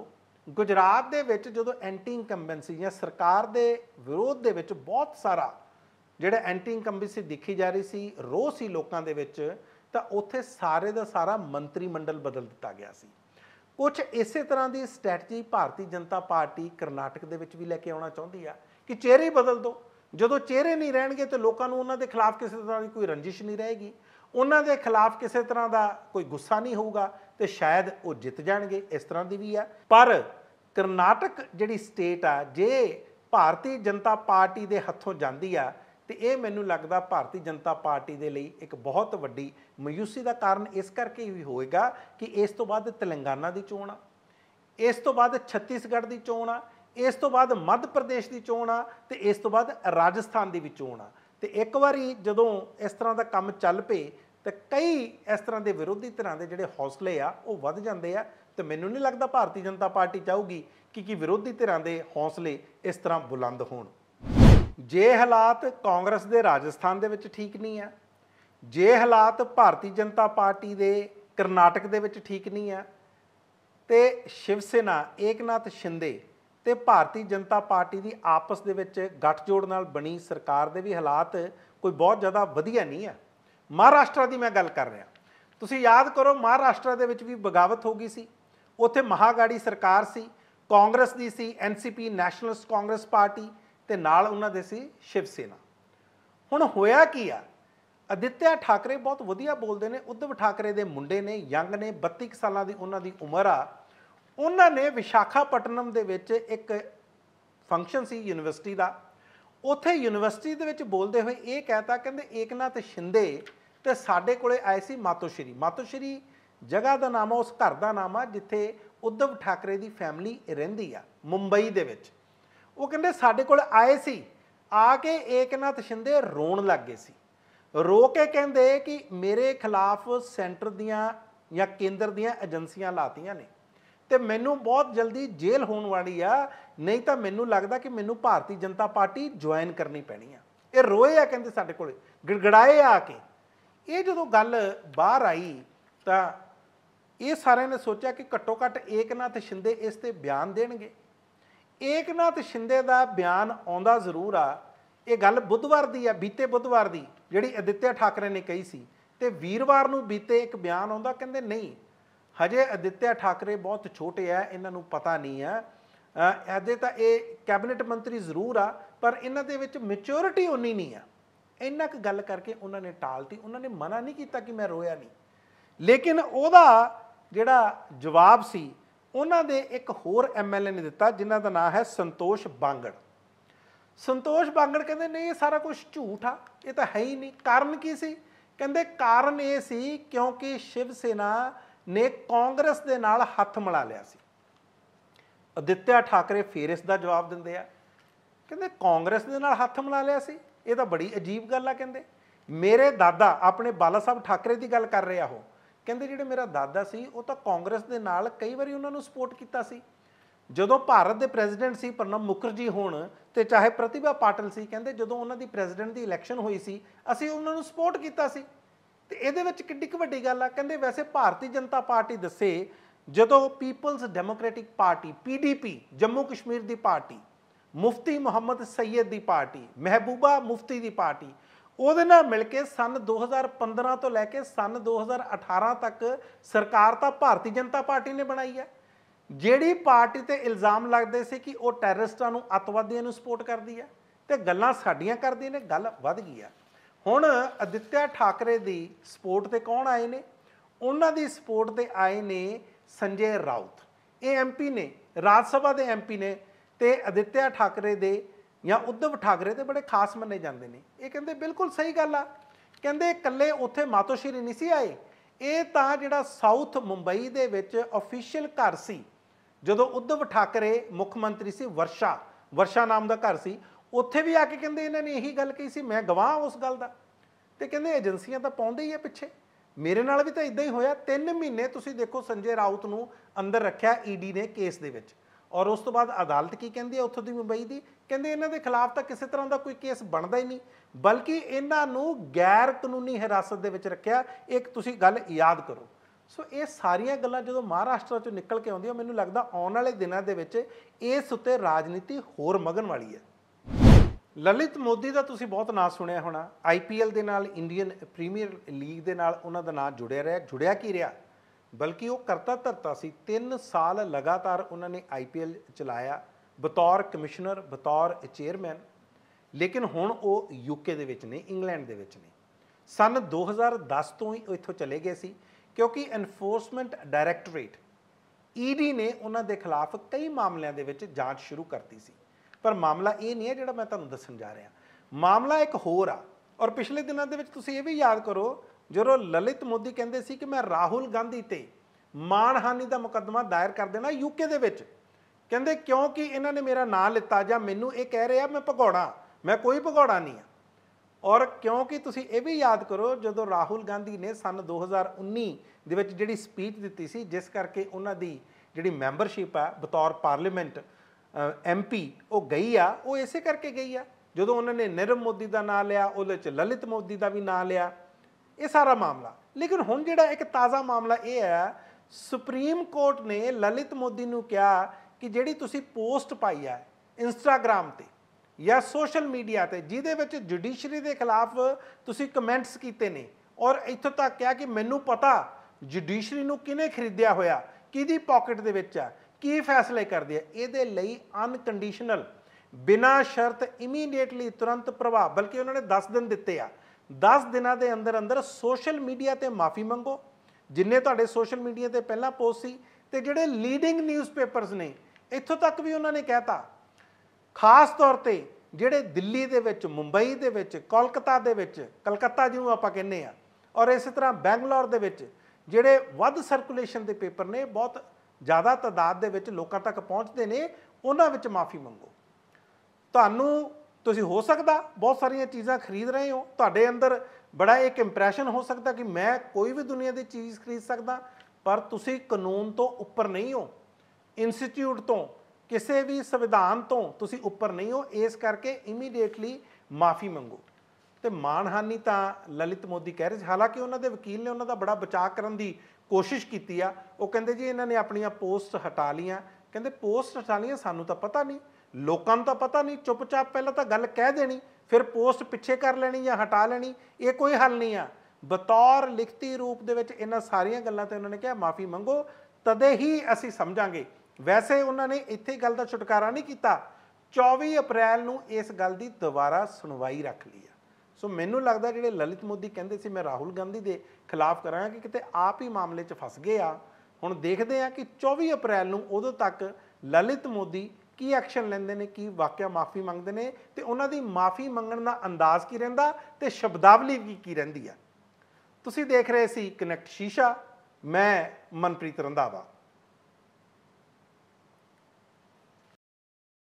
ਗੁਜਰਾਤ ਦੇ ਵਿੱਚ ਜਦੋਂ ਐਂਟੀ ਇਨਕੰਬੈਂਸੀ ਜਾਂ ਸਰਕਾਰ ਦੇ ਵਿਰੋਧ ਦੇ ਵਿੱਚ ਬਹੁਤ ਸਾਰਾ ਜਿਹੜਾ ਐਂਟੀ ਇਨਕੰਬੈਂਸੀ ਦੇਖੀ ਜਾ ਰਹੀ ਸੀ ਰੋਹ ਸੀ ਲੋਕਾਂ ਦੇ ਵਿੱਚ ਤਾਂ ਉੱਥੇ ਸਾਰੇ ਦਾ ਸਾਰਾ ਮੰਤਰੀ ਮੰਡਲ ਬਦਲ ਦਿੱਤਾ ਗਿਆ ਸੀ ਕੁਝ ਇਸੇ ਤਰ੍ਹਾਂ ਦੀ ਸਟ੍ਰੈਟਜੀ ਭਾਰਤੀ ਜਨਤਾ ਪਾਰਟੀ ਕਰਨਾਟਕ ਦੇ ਵਿੱਚ ਵੀ ਲੈ ਕੇ ਆਉਣਾ ਚਾਹੁੰਦੀ ਆ ਕਿ ਚਿਹਰੇ ਬਦਲ ਦੋ ਜਦੋਂ ਚਿਹਰੇ ਨਹੀਂ ਰਹਿਣਗੇ ਤੇ ਲੋਕਾਂ ਨੂੰ ਉਹਨਾਂ ਦੇ ਖਿਲਾਫ ਕਿਸੇ ਤਰ੍ਹਾਂ ਦੀ ਕੋਈ ਰੰਜਿਸ਼ ਨਹੀਂ ਰਹੇਗੀ ਉਹਨਾਂ ਦੇ ਖਿਲਾਫ ਕਿਸੇ ਤਰ੍ਹਾਂ ਦਾ ਕੋਈ ਗੁੱਸਾ ਨਹੀਂ ਹੋਊਗਾ ਤੇ ਸ਼ਾਇਦ ਉਹ ਜਿੱਤ ਜਾਣਗੇ ਇਸ ਤਰ੍ਹਾਂ ਦੀ ਵੀ ਆ ਪਰ ਕਰਨਾਟਕ ਜਿਹੜੀ ਸਟੇਟ ਆ ਜੇ ਭਾਰਤੀ ਜਨਤਾ ਪਾਰਟੀ ਦੇ ਹੱਥੋਂ ਜਾਂਦੀ ਆ ਤੇ ਇਹ ਮੈਨੂੰ ਲੱਗਦਾ ਭਾਰਤੀ ਜਨਤਾ ਪਾਰਟੀ ਦੇ ਲਈ ਇੱਕ ਬਹੁਤ ਵੱਡੀ ਮਯੂਸੀ ਦਾ ਕਾਰਨ ਇਸ ਕਰਕੇ ਵੀ ਹੋਏਗਾ ਕਿ ਇਸ ਤੋਂ ਬਾਅਦ ਤੇਲੰਗਾਨਾ ਦੀ ਚੋਣ ਆ ਇਸ ਤੋਂ ਬਾਅਦ ਛੱਤੀਸਗੜ੍ਹ ਦੀ ਚੋਣ ਆ ਇਸ ਤੋਂ ਬਾਅਦ ਮੱਧ ਪ੍ਰਦੇਸ਼ ਦੀ ਚੋਣ ਆ ਤੇ ਇਸ ਤੋਂ ਬਾਅਦ ਰਾਜਸਥਾਨ ਦੀ ਵੀ ਚੋਣ ਆ ਤੇ ਇੱਕ ਵਾਰੀ ਜਦੋਂ ਇਸ ਤਰ੍ਹਾਂ ਦਾ ਕੰਮ ਚੱਲ ਪਏ ਤੇ ਕਈ ਇਸ ਤਰ੍ਹਾਂ ਦੇ ਵਿਰੋਧੀ ਧਿਰਾਂ ਦੇ ਜਿਹੜੇ ਹੌਸਲੇ ਆ ਉਹ ਵੱਧ ਜਾਂਦੇ ਆ ਤੇ ਮੈਨੂੰ ਨਹੀਂ ਲੱਗਦਾ ਭਾਰਤੀ ਜਨਤਾ ਪਾਰਟੀ ਚਾਹੂਗੀ ਕਿ ਕੀ ਵਿਰੋਧੀ ਧਿਰਾਂ ਦੇ ਹੌਸਲੇ ਇਸ ਤਰ੍ਹਾਂ ਬੁਲੰਦ ਹੋਣ ਜੇ ਹਾਲਾਤ ਕਾਂਗਰਸ ਦੇ ਰਾਜਸਥਾਨ ਦੇ ਵਿੱਚ ਠੀਕ ਨਹੀਂ ਆ ਜੇ ਹਾਲਾਤ ਭਾਰਤੀ ਜਨਤਾ ਪਾਰਟੀ ਦੇ ਕਰਨਾਟਕ ਦੇ ਵਿੱਚ ਠੀਕ ਨਹੀਂ ਆ ਤੇ ਸ਼ਿਵ ਸੈਨਾ ਏਕਨਾਥ ਸ਼ਿੰਦੇ ਤੇ ਭਾਰਤੀ ਜਨਤਾ ਪਾਰਟੀ ਦੀ ਆਪਸ ਦੇ ਵਿੱਚ ਗੱਠਜੋੜ ਨਾਲ ਬਣੀ ਸਰਕਾਰ ਦੇ ਵੀ ਹਾਲਾਤ ਕੋਈ ਬਹੁਤ ਜ਼ਿਆਦਾ ਵਧੀਆ ਨਹੀਂ ਆ ਮਹਾਰਾਸ਼ਟਰ ਦੀ ਮੈਂ ਗੱਲ ਕਰ ਰਿਹਾ ਤੁਸੀਂ ਯਾਦ ਕਰੋ ਮਹਾਰਾਸ਼ਟਰ ਦੇ ਵਿੱਚ ਵੀ ਬਗਾਵਤ ਹੋ ਗਈ ਸੀ ਉੱਥੇ ਮਹਾਗਾੜੀ ਸਰਕਾਰ ਸੀ ਕਾਂਗਰਸ ਦੀ ਸੀ ਐਨਸੀਪੀ ਨੈਸ਼ਨਲਿਸਟ ਕਾਂਗਰਸ ਪਾਰਟੀ ਤੇ ਨਾਲ ਉਹਨਾਂ ਦੇ ਸੀ ਸ਼ਿਵ ਸੇਨਾ ਹੁਣ ਹੋਇਆ ਕੀ ਆ ਅਦਿੱਤਿਆ ਠਾਕਰੇ ਬਹੁਤ ਵਧੀਆ ਬੋਲਦੇ ਨੇ ਉਦਵ ਠਾਕਰੇ ਦੇ ਮੁੰਡੇ ਨੇ ਯੰਗ ਨੇ 32 ਸਾਲਾਂ ਦੀ ਉਹਨਾਂ ਦੀ ਉਮਰ ਆ ਉਹਨਾਂ ਨੇ ਵਿਸ਼ਾਖਾਪਟਨਮ ਦੇ ਵਿੱਚ ਇੱਕ ਫੰਕਸ਼ਨ ਸੀ ਯੂਨੀਵਰਸਿਟੀ ਦਾ ਉੱਥੇ ਯੂਨੀਵਰਸਿਟੀ ਦੇ ਵਿੱਚ ਬੋਲਦੇ ਹੋਏ ਇਹ ਕਹਤਾ ਕਹਿੰਦੇ ਏਕਨਾਥ ਸ਼ਿੰਦੇ ਤੇ ਸਾਡੇ ਕੋਲੇ ਆਏ ਸੀ ਮਾਤੋਸ਼ਰੀ ਮਾਤੋਸ਼ਰੀ ਜਗ੍ਹਾ ਦਾ ਨਾਮ ਆ ਉਸ ਘਰ ਦਾ ਨਾਮ ਆ ਜਿੱਥੇ ਉਦਵ ਠਾਕਰੇ ਦੀ ਫੈਮਿਲੀ ਰਹਿੰਦੀ ਆ ਮੁੰਬਈ ਦੇ ਵਿੱਚ ਉਹ ਕਹਿੰਦੇ ਸਾਡੇ ਕੋਲ ਆਏ ਸੀ ਆ ਕੇ ਏਕਨਾਥ ਸ਼ਿੰਦੇ ਰੋਣ ਲੱਗ ਗਏ ਸੀ ਰੋ ਕੇ ਕਹਿੰਦੇ ਕਿ ਮੇਰੇ ਖਿਲਾਫ ਸੈਂਟਰ ਦੀਆਂ ਜਾਂ ਕੇਂਦਰ ਦੀਆਂ ਏਜੰਸੀਆਂ ਲਾਤੀਆਂ ਨੇ ਤੇ ਮੈਨੂੰ ਬਹੁਤ ਜਲਦੀ ਜੇਲ੍ਹ ਹੋਣ ਵਾਲੀ ਆ ਨਹੀਂ ਤਾਂ ਮੈਨੂੰ ਲੱਗਦਾ ਕਿ ਮੈਨੂੰ ਭਾਰਤੀ ਜਨਤਾ ਪਾਰਟੀ ਜੁਆਇਨ ਕਰਨੀ ਪੈਣੀ ਆ ਇਹ ਰੋਏ ਆ ਕਹਿੰਦੇ ਸਾਡੇ ਕੋਲੇ ਗੜਗੜਾਏ ਆ ਕੇ ਇਹ ਜਦੋਂ ਗੱਲ ਬਾਹਰ ਆਈ ਤਾਂ ਇਹ ਸਾਰਿਆਂ ਨੇ ਸੋਚਿਆ ਕਿ ਘੱਟੋ ਘੱਟ ਏਕਨਾਥ ਸ਼ਿੰਦੇ ਇਸ ਤੇ ਬਿਆਨ ਦੇਣਗੇ ਏਕਨਾਥ ਸ਼ਿੰਦੇ ਦਾ ਬਿਆਨ ਆਉਂਦਾ ਜ਼ਰੂਰ ਆ ਇਹ ਗੱਲ ਬੁੱਧਵਾਰ ਦੀ ਆ ਬੀਤੇ ਬੁੱਧਵਾਰ ਦੀ ਜਿਹੜੀ ਅਦਿੱਤਿਆ ਠਾਕਰੇ ਨੇ ਕਹੀ ਸੀ ਤੇ ਵੀਰਵਾਰ ਨੂੰ ਬੀਤੇ ਇੱਕ ਬਿਆਨ ਆਉਂਦਾ ਕਹਿੰਦੇ ਨਹੀਂ ਹਜੇ ਅਦਿੱਤਿਆ ਠਾਕਰੇ ਬਹੁਤ ਛੋਟੇ ਆ ਇਹਨਾਂ ਨੂੰ ਪਤਾ ਨਹੀਂ ਆ ਇਹਦੇ ਤਾਂ ਇਹ ਕੈਬਨਿਟ ਮੰਤਰੀ ਜ਼ਰੂਰ ਆ ਪਰ ਇਹਨਾਂ ਦੇ ਵਿੱਚ ਮੈਚਿਓਰਿਟੀ ਉਨੀ ਨਹੀਂ ਆ ਇੰਨਾ ਕੁ ਗੱਲ ਕਰਕੇ ਉਹਨਾਂ ਨੇ ਟਾਲਤੀ ਉਹਨਾਂ ਨੇ ਮਨਾ ਨਹੀਂ ਕੀਤਾ ਕਿ ਮੈਂ ਰੋਇਆ ਨਹੀਂ ਲੇਕਿਨ ਉਹਦਾ ਜਿਹੜਾ ਜਵਾਬ ਸੀ ਉਹਨਾਂ ਦੇ ਇੱਕ ਹੋਰ ਐਮਐਲਏ ਨੇ ਦਿੱਤਾ ਜਿਨ੍ਹਾਂ ਦਾ ਨਾਮ ਹੈ ਸੰਤੋਸ਼ ਬਾਂਗੜ ਸੰਤੋਸ਼ ਬਾਂਗੜ ਕਹਿੰਦੇ ਨਹੀਂ ਇਹ ਸਾਰਾ ਕੁਝ ਝੂਠ ਆ ਇਹ ਤਾਂ ਹੈ ਹੀ ਨਹੀਂ ਕਾਰਨ ਕੀ ਸੀ ਕਹਿੰਦੇ ਕਾਰਨ ਇਹ ਸੀ ਕਿਉਂਕਿ ਸ਼ਿਵ ਸੇਨਾ ਨੇ ਕਾਂਗਰਸ ਦੇ ਨਾਲ ਹੱਥ ਮਿਲਾ ਲਿਆ ਸੀ ਅਦਿੱਤਿਆ ਠਾਕਰੇ ਫੇਰ ਇਸ ਦਾ ਜਵਾਬ ਦਿੰਦੇ ਆ ਕਹਿੰਦੇ ਕਾਂਗਰਸ ਦੇ ਨਾਲ ਹੱਥ ਮਿਲਾ ਲਿਆ ਸੀ ਇਹ ਤਾਂ ਬੜੀ ਅਜੀਬ ਗੱਲ ਆ ਕਹਿੰਦੇ ਮੇਰੇ ਦਾਦਾ ਆਪਣੇ ਬਾਲਾ ਸਾਹਿਬ ਠਾਕਰੇ ਦੀ ਗੱਲ ਕਰ ਰਿਹਾ ਉਹ ਕਹਿੰਦੇ ਜਿਹੜੇ ਮੇਰਾ ਦਾਦਾ ਸੀ ਉਹ ਤਾਂ ਕਾਂਗਰਸ ਦੇ ਨਾਲ ਕਈ ਵਾਰੀ ਉਹਨਾਂ ਨੂੰ ਸਪੋਰਟ ਕੀਤਾ ਸੀ ਜਦੋਂ ਭਾਰਤ ਦੇ ਪ੍ਰੈਜ਼ੀਡੈਂਟ ਸੀ ਪ੍ਰਣਬ ਮੁਖਰਜੀ ਹੋਣ ਤੇ ਚਾਹੇ ਪ੍ਰਤਿਭਾ ਪਾਟਲ ਸੀ ਕਹਿੰਦੇ ਜਦੋਂ ਉਹਨਾਂ ਦੀ ਪ੍ਰੈਜ਼ੀਡੈਂਟ ਦੀ ਇਲੈਕਸ਼ਨ ਹੋਈ ਸੀ ਅਸੀਂ ਉਹਨਾਂ ਨੂੰ ਸਪੋਰਟ ਕੀਤਾ ਸੀ ਤੇ ਇਹਦੇ ਵਿੱਚ ਕਿੱਡੀ ਕੁ ਵੱਡੀ ਗੱਲ ਆ ਕਹਿੰਦੇ ਵੈਸੇ ਭਾਰਤੀ ਜਨਤਾ ਪਾਰਟੀ ਦੱਸੇ ਜਦੋਂ ਪੀਪਲਸ ਡੈਮੋਕ੍ਰੈਟਿਕ ਪਾਰਟੀ ਪੀਡੀਪੀ ਜੰਮੂ ਕਸ਼ਮੀਰ ਦੀ ਪਾਰਟੀ ਮੁਫਤੀ ਮੁਹੰਮਦ ਸੈਦ ਦੀ ਪਾਰਟੀ ਮਹਿਬੂਬਾ ਮੁਫਤੀ ਦੀ ਪਾਰਟੀ ਉਹਦੇ ਨਾਲ ਮਿਲ ਕੇ ਸਨ 2015 ਤੋਂ ਲੈ ਕੇ ਸਨ 2018 ਤੱਕ ਸਰਕਾਰ ਤਾਂ ਭਾਰਤੀ ਜਨਤਾ ਪਾਰਟੀ ਨੇ ਬਣਾਈ ਹੈ ਜਿਹੜੀ ਪਾਰਟੀ ਤੇ ਇਲਜ਼ਾਮ ਲੱਗਦੇ ਸੀ ਕਿ ਉਹ ਟੈਰਰਿਸਟਾਂ ਨੂੰ ਅਤਵਾਦੀਆਂ ਨੂੰ ਸਪੋਰਟ ਕਰਦੀ ਹੈ ਤੇ ਗੱਲਾਂ ਸਾਡੀਆਂ ਕਰਦੀ ਨੇ ਗੱਲ ਵੱਧ ਗਈ ਆ ਹੁਣ ਅਦਿੱਤਿਆ ਠਾਕਰੇ ਦੀ ਸਪੋਰਟ ਤੇ ਕੌਣ ਆਏ ਨੇ ਉਹਨਾਂ ਦੀ ਸਪੋਰਟ ਤੇ ਆਏ ਨੇ ਸੰਜੇ ਰਾਉਤ ਇਹ ਐਮਪੀ ਨੇ ਰਾਜ ਸਭਾ ਦੇ ਐਮਪੀ ਨੇ ਤੇ ਅਦਿੱਤਿਆ ਠਾਕਰੇ ਦੇ ਜਾਂ ਉਦਵ ਠਾਕਰੇ ਤੇ ਬੜੇ ਖਾਸ ਮੰਨੇ ਜਾਂਦੇ ਨੇ ਇਹ ਕਹਿੰਦੇ ਬਿਲਕੁਲ ਸਹੀ ਗੱਲ ਆ ਕਹਿੰਦੇ ਇਕੱਲੇ ਉੱਥੇ ਮਾਤੋਸ਼ਰੀ ਨਹੀਂ ਸੀ ਆਏ ਇਹ ਤਾਂ ਜਿਹੜਾ ਸਾਊਥ ਮੁੰਬਈ ਦੇ ਵਿੱਚ ਅਫੀਸ਼ੀਅਲ ਘਰ ਸੀ ਜਦੋਂ ਉਦਵ ਠਾਕਰੇ ਮੁੱਖ ਮੰਤਰੀ ਸੀ ਵਰਸ਼ਾ ਵਰਸ਼ਾ ਨਾਮ ਦਾ ਘਰ ਸੀ ਉੱਥੇ ਵੀ ਆ ਕੇ ਕਹਿੰਦੇ ਇਹਨਾਂ ਨੇ ਇਹੀ ਗੱਲ ਕਹੀ ਸੀ ਮੈਂ ਗਵਾਹ ਉਸ ਗੱਲ ਦਾ ਤੇ ਕਹਿੰਦੇ ਏਜੰਸੀਆਂ ਤਾਂ ਪਾਉਂਦੇ ਹੀ ਆ ਪਿੱਛੇ ਮੇਰੇ ਨਾਲ ਵੀ ਤਾਂ ਇਦਾਂ ਹੀ ਹੋਇਆ 3 ਮਹੀਨੇ ਤੁਸੀਂ ਦੇਖੋ ਸੰਜੇ ਰਾਉਤ ਨੂੰ ਅੰਦਰ ਰੱਖਿਆ ਈਡੀ e ਨੇ ਕੇਸ ਦੇ ਵਿੱਚ ਔਰ ਉਸ ਤੋਂ ਬਾਅਦ ਅਦਾਲਤ ਕੀ ਕਹਿੰਦੀ ਹੈ ਉੱਥੋਂ ਦੀ ਮੁੰਬਈ ਦੀ ਕਹਿੰਦੇ ਇਹਨਾਂ ਦੇ ਖਿਲਾਫ ਤਾਂ ਕਿਸੇ ਤਰ੍ਹਾਂ ਦਾ ਕੋਈ ਕੇਸ ਬਣਦਾ ਹੀ ਨਹੀਂ ਬਲਕਿ ਇਹਨਾਂ ਨੂੰ ਗੈਰ ਕਾਨੂੰਨੀ ਹਿਰਾਸਤ ਦੇ ਵਿੱਚ ਰੱਖਿਆ ਇੱਕ ਤੁਸੀਂ ਗੱਲ ਯਾਦ ਕਰੋ ਸੋ ਇਹ ਸਾਰੀਆਂ ਗੱਲਾਂ ਜਦੋਂ ਮਹਾਰਾਸ਼ਟਰ ਚੋਂ ਨਿਕਲ ਕੇ ਆਉਂਦੀਆਂ ਮੈਨੂੰ ਲੱਗਦਾ ਆਉਣ ਵਾਲੇ ਦਿਨਾਂ ਦੇ ਵਿੱਚ ਇਸ ਉੱਤੇ ਰਾਜਨੀਤੀ ਹੋਰ ਮਗਨ ਵਾਲੀ ਹੈ ਲਲਿਤ ਮੋਦੀ ਦਾ ਤੁਸੀਂ ਬਹੁਤ ਨਾਂ ਸੁਣਿਆ ਹੋਣਾ ਆਈਪੀਐਲ ਦੇ ਨਾਲ ਇੰਡੀਅਨ ਪ੍ਰੀਮੀਅਰ ਲੀਗ ਦੇ ਨਾਲ ਉਹਨਾਂ ਦਾ ਨਾਂ ਜੁੜਿਆ ਰਿਹਾ ਜੁੜਿਆ ਕੀ ਰਿਹਾ ਬਲਕਿ ਉਹ ਕਰਤਾ ਧਰਤਾ ਸੀ 3 ਸਾਲ ਲਗਾਤਾਰ ਉਹਨਾਂ ਨੇ ਆਈਪੀਐਲ ਚਲਾਇਆ ਬਤੌਰ ਕਮਿਸ਼ਨਰ ਬਤੌਰ ਚੇਅਰਮੈਨ ਲੇਕਿਨ ਹੁਣ ਉਹ ਯੂਕੇ ਦੇ ਵਿੱਚ ਨੇ ਇੰਗਲੈਂਡ ਦੇ ਵਿੱਚ ਨੇ ਸਨ 2010 ਤੋਂ ਹੀ ਉਹ ਇੱਥੋਂ ਚਲੇ ਗਏ ਸੀ ਕਿਉਂਕਿ ਐਨਫੋਰਸਮੈਂਟ ਡਾਇਰੈਕਟੋਰੇਟ ਈਡੀ ਨੇ ਉਹਨਾਂ ਦੇ ਖਿਲਾਫ ਕਈ ਮਾਮਲਿਆਂ ਦੇ ਵਿੱਚ ਜਾਂਚ ਸ਼ੁਰੂ ਕਰਤੀ ਸੀ ਪਰ ਮਾਮਲਾ ਇਹ ਨਹੀਂ ਹੈ ਜਿਹੜਾ ਮੈਂ ਤੁਹਾਨੂੰ ਦੱਸਣ ਜਾ ਰਿਹਾ ਮਾਮਲਾ ਇੱਕ ਹੋਰ ਆ ਔਰ ਪਿਛਲੇ ਦਿਨਾਂ ਦੇ ਵਿੱਚ ਤੁਸੀਂ ਇਹ ਵੀ ਯਾਦ ਕਰੋ ਜਦੋਂ ਲਲਿਤ ਮੋਦੀ ਕਹਿੰਦੇ ਸੀ ਕਿ ਮੈਂ ਰਾਹੁਲ ਗਾਂਧੀ ਤੇ ਮਾਨਹਾਨੀ ਦਾ ਮੁਕੱਦਮਾ ਦਾਇਰ ਕਰ ਦੇਣਾ ਯੂਕੇ ਦੇ ਵਿੱਚ ਕਹਿੰਦੇ ਕਿਉਂਕਿ ਇਹਨਾਂ ਨੇ ਮੇਰਾ ਨਾਂ ਲਿੱਤਾ ਜਾਂ ਮੈਨੂੰ ਇਹ ਕਹਿ ਰਿਹਾ ਮੈਂ ਭਗੌੜਾ ਮੈਂ ਕੋਈ ਭਗੌੜਾ ਨਹੀਂ ਆ ਔਰ ਕਿਉਂਕਿ ਤੁਸੀਂ ਇਹ ਵੀ ਯਾਦ ਕਰੋ ਜਦੋਂ ਰਾਹੁਲ ਗਾਂਧੀ ਨੇ ਸਨ 2019 ਦੇ ਵਿੱਚ ਜਿਹੜੀ ਸਪੀਚ ਦਿੱਤੀ ਸੀ ਜਿਸ ਕਰਕੇ ਉਹਨਾਂ ਦੀ ਜਿਹੜੀ ਮੈਂਬਰਸ਼ਿਪ ਆ ਬਤੌਰ ਪਾਰਲੀਮੈਂਟ ਐਮਪੀ ਉਹ ਗਈ ਆ ਉਹ ਐਸੇ ਕਰਕੇ ਗਈ ਆ ਜਦੋਂ ਉਹਨਾਂ ਨੇ ਨਿਰਮ ਮੋਦੀ ਦਾ ਨਾਮ ਲਿਆ ਉਹਦੇ ਚ ਲਲਿਤ ਮੋਦੀ ਦਾ ਵੀ ਨਾਮ ਲਿਆ ਇਹ ਸਾਰਾ ਮਾਮਲਾ ਲੇਕਿਨ ਹੁਣ ਜਿਹੜਾ ਇੱਕ ਤਾਜ਼ਾ ਮਾਮਲਾ ਇਹ ਹੈ ਸੁਪਰੀਮ ਕੋਰਟ ਨੇ ਲਲਿਤ ਮੋਦੀ ਨੂੰ ਕਿਹਾ ਕਿ ਜਿਹੜੀ ਤੁਸੀਂ ਪੋਸਟ ਪਾਈ ਆ ਇੰਸਟਾਗ੍ਰam ਤੇ ਜਾਂ ਸੋਸ਼ਲ ਮੀਡੀਆ ਤੇ ਜਿਹਦੇ ਵਿੱਚ ਜੁਡੀਸ਼ਰੀ ਦੇ ਖਿਲਾਫ ਤੁਸੀਂ ਕਮੈਂਟਸ ਕੀਤੇ ਨੇ ਔਰ ਇੱਥੋਂ ਤੱਕ ਕਿਹਾ ਕਿ ਮੈਨੂੰ ਪਤਾ ਜੁਡੀਸ਼ਰੀ ਨੂੰ ਕਿਨੇ ਖਰੀਦਿਆ ਹੋਇਆ ਕਿਹਦੀ ਪਾਕਟ ਦੇ ਵਿੱਚ ਆ ਕੀ ਫੈਸਲੇ ਕਰਦੀ ਹੈ ਇਹਦੇ ਲਈ ਅਨਕੰਡੀਸ਼ਨਲ ਬਿਨਾ ਸ਼ਰਤ ਇਮੀਡੀਏਟਲੀ ਤੁਰੰਤ ਪ੍ਰਭਾਵ ਬਲਕਿ ਉਹਨਾਂ ਨੇ 10 ਦਿਨ ਦਿੱਤੇ ਆ 10 ਦਿਨਾਂ ਦੇ ਅੰਦਰ ਅੰਦਰ ਸੋਸ਼ਲ ਮੀਡੀਆ ਤੇ ਮਾਫੀ ਮੰਗੋ ਜਿੰਨੇ ਤੁਹਾਡੇ ਸੋਸ਼ਲ ਮੀਡੀਆ ਤੇ ਪਹਿਲਾਂ ਪੋਸਟ ਸੀ ਤੇ ਜਿਹੜੇ ਲੀਡਿੰਗ ਨਿਊਜ਼ਪੇਪਰਸ ਨੇ ਇੱਥੋਂ ਤੱਕ ਵੀ ਉਹਨਾਂ ਨੇ ਕਹਿਤਾ ਖਾਸ ਤੌਰ ਤੇ ਜਿਹੜੇ ਦਿੱਲੀ ਦੇ ਵਿੱਚ ਮੁੰਬਈ ਦੇ ਵਿੱਚ ਕੋਲਕਾਤਾ ਦੇ ਵਿੱਚ ਕਲਕੱਤਾ ਜਿਹਨੂੰ ਆਪਾਂ ਕਹਿੰਦੇ ਆ ਔਰ ਇਸੇ ਤਰ੍ਹਾਂ ਬੈਂਗਲੌਰ ਦੇ ਵਿੱਚ ਜਿਹੜੇ ਵੱਧ ਸਰਕੂਲੇਸ਼ਨ ਦੇ ਪੇਪਰ ਨੇ ਬਹੁਤ ਜ਼ਿਆਦਾ ਤਦਾਦ ਦੇ ਵਿੱਚ ਲੋਕਾਂ ਤੱਕ ਪਹੁੰਚਦੇ ਨੇ ਉਹਨਾਂ ਵਿੱਚ ਮਾਫੀ ਮੰਗੋ ਤੁਹਾਨੂੰ ਤੁਸੀਂ ਹੋ ਸਕਦਾ ਬਹੁਤ ਸਾਰੀਆਂ ਚੀਜ਼ਾਂ ਖਰੀਦ ਰਹੇ ਹੋ ਤੁਹਾਡੇ ਅੰਦਰ ਬੜਾ ਇੱਕ ਇੰਪ੍ਰੈਸ਼ਨ ਹੋ ਸਕਦਾ ਕਿ ਮੈਂ ਕੋਈ ਵੀ ਦੁਨੀਆ ਦੀ ਚੀਜ਼ ਖਰੀਦ ਸਕਦਾ ਪਰ ਤੁਸੀਂ ਕਾਨੂੰਨ ਤੋਂ ਉੱਪਰ ਨਹੀਂ ਹੋ ਇੰਸਟੀਚਿਊਟ ਤੋਂ ਕਿਸੇ ਵੀ ਸੰਵਿਧਾਨ ਤੋਂ ਤੁਸੀਂ ਉੱਪਰ ਨਹੀਂ ਹੋ ਇਸ ਕਰਕੇ ਇਮੀਡੀਏਟਲੀ ਮਾਫੀ ਮੰਗੋ ਤੇ ਮਾਨਹਾਨੀ ਤਾਂ ਲਲਿਤ ਮੋਦੀ ਕਹਿ ਰਹੇ ਹਾਲਾਂਕਿ ਉਹਨਾਂ ਦੇ ਵਕੀਲ ਨੇ ਉਹਨਾਂ ਦਾ ਬੜਾ ਬਚਾਅ ਕਰਨ ਦੀ ਕੋਸ਼ਿਸ਼ ਕੀਤੀ ਆ ਉਹ ਕਹਿੰਦੇ ਜੀ ਇਹਨਾਂ ਨੇ ਆਪਣੀਆਂ ਪੋਸਟ ਹਟਾ ਲੀਆਂ ਕਹਿੰਦੇ ਪੋਸਟ ਹਟਾ ਲੀਆਂ ਸਾਨੂੰ ਤਾਂ ਪਤਾ ਨਹੀਂ ਲੋਕਾਂ ਨੂੰ ਤਾਂ ਪਤਾ ਨਹੀਂ ਚੁੱਪਚਾਪ ਪਹਿਲਾਂ ਤਾਂ ਗੱਲ ਕਹਿ ਦੇਣੀ ਫਿਰ ਪੋਸਟ ਪਿੱਛੇ ਕਰ ਲੈਣੀ ਜਾਂ ਹਟਾ ਲੈਣੀ ਇਹ ਕੋਈ ਹੱਲ ਨਹੀਂ ਆ ਬਤੌਰ ਲਿਖਤੀ ਰੂਪ ਦੇ ਵਿੱਚ ਇਹਨਾਂ ਸਾਰੀਆਂ ਗੱਲਾਂ ਤੇ ਉਹਨਾਂ ਨੇ ਕਿਹਾ ਮਾਫੀ ਮੰਗੋ ਤਦੇ ਹੀ ਅਸੀਂ ਸਮਝਾਂਗੇ ਵੈਸੇ ਉਹਨਾਂ ਨੇ ਇੱਥੇ ਗੱਲ ਦਾ ਛੁਟਕਾਰਾ ਨਹੀਂ ਕੀਤਾ 24 ਅਪ੍ਰੈਲ ਨੂੰ ਇਸ ਗੱਲ ਦੀ ਦੁਬਾਰਾ ਸੁਣਵਾਈ ਰੱਖ ਲਈ ਸੋ ਮੈਨੂੰ ਲੱਗਦਾ ਜਿਹੜੇ ਲਲਿਤ ਮੋਦੀ ਕਹਿੰਦੇ ਸੀ ਮੈਂ ਰਾਹੁਲ ਗਾਂਧੀ ਦੇ ਖਿਲਾਫ ਕਰਾਂਗਾ ਕਿ ਕਿਤੇ ਆਪ ਹੀ ਮਾਮਲੇ 'ਚ ਫਸ ਗਏ ਆ ਹੁਣ ਦੇਖਦੇ ਆ ਕਿ 24 ਅਪ੍ਰੈਲ ਨੂੰ ਉਦੋਂ ਤੱਕ ਲਲਿਤ ਮੋਦੀ ਕੀ ਐਕਸ਼ਨ ਲੈਂਦੇ ਨੇ ਕੀ ਵਾਕਿਆ ਮਾਫੀ ਮੰਗਦੇ ਨੇ ਤੇ ਉਹਨਾਂ ਦੀ ਮਾਫੀ ਮੰਗਣ ਦਾ ਅੰਦਾਜ਼ ਕੀ ਰਹਿੰਦਾ ਤੇ ਸ਼ਬਦਾਵਲੀ ਕੀ ਕੀ ਰਹਿੰਦੀ ਆ ਤੁਸੀਂ ਦੇਖ ਰਹੇ ਸੀ ਕਨੈਕਟ ਸ਼ੀਸ਼ਾ ਮੈਂ ਮਨਪ੍ਰੀਤ ਰੰਧਾਵਾ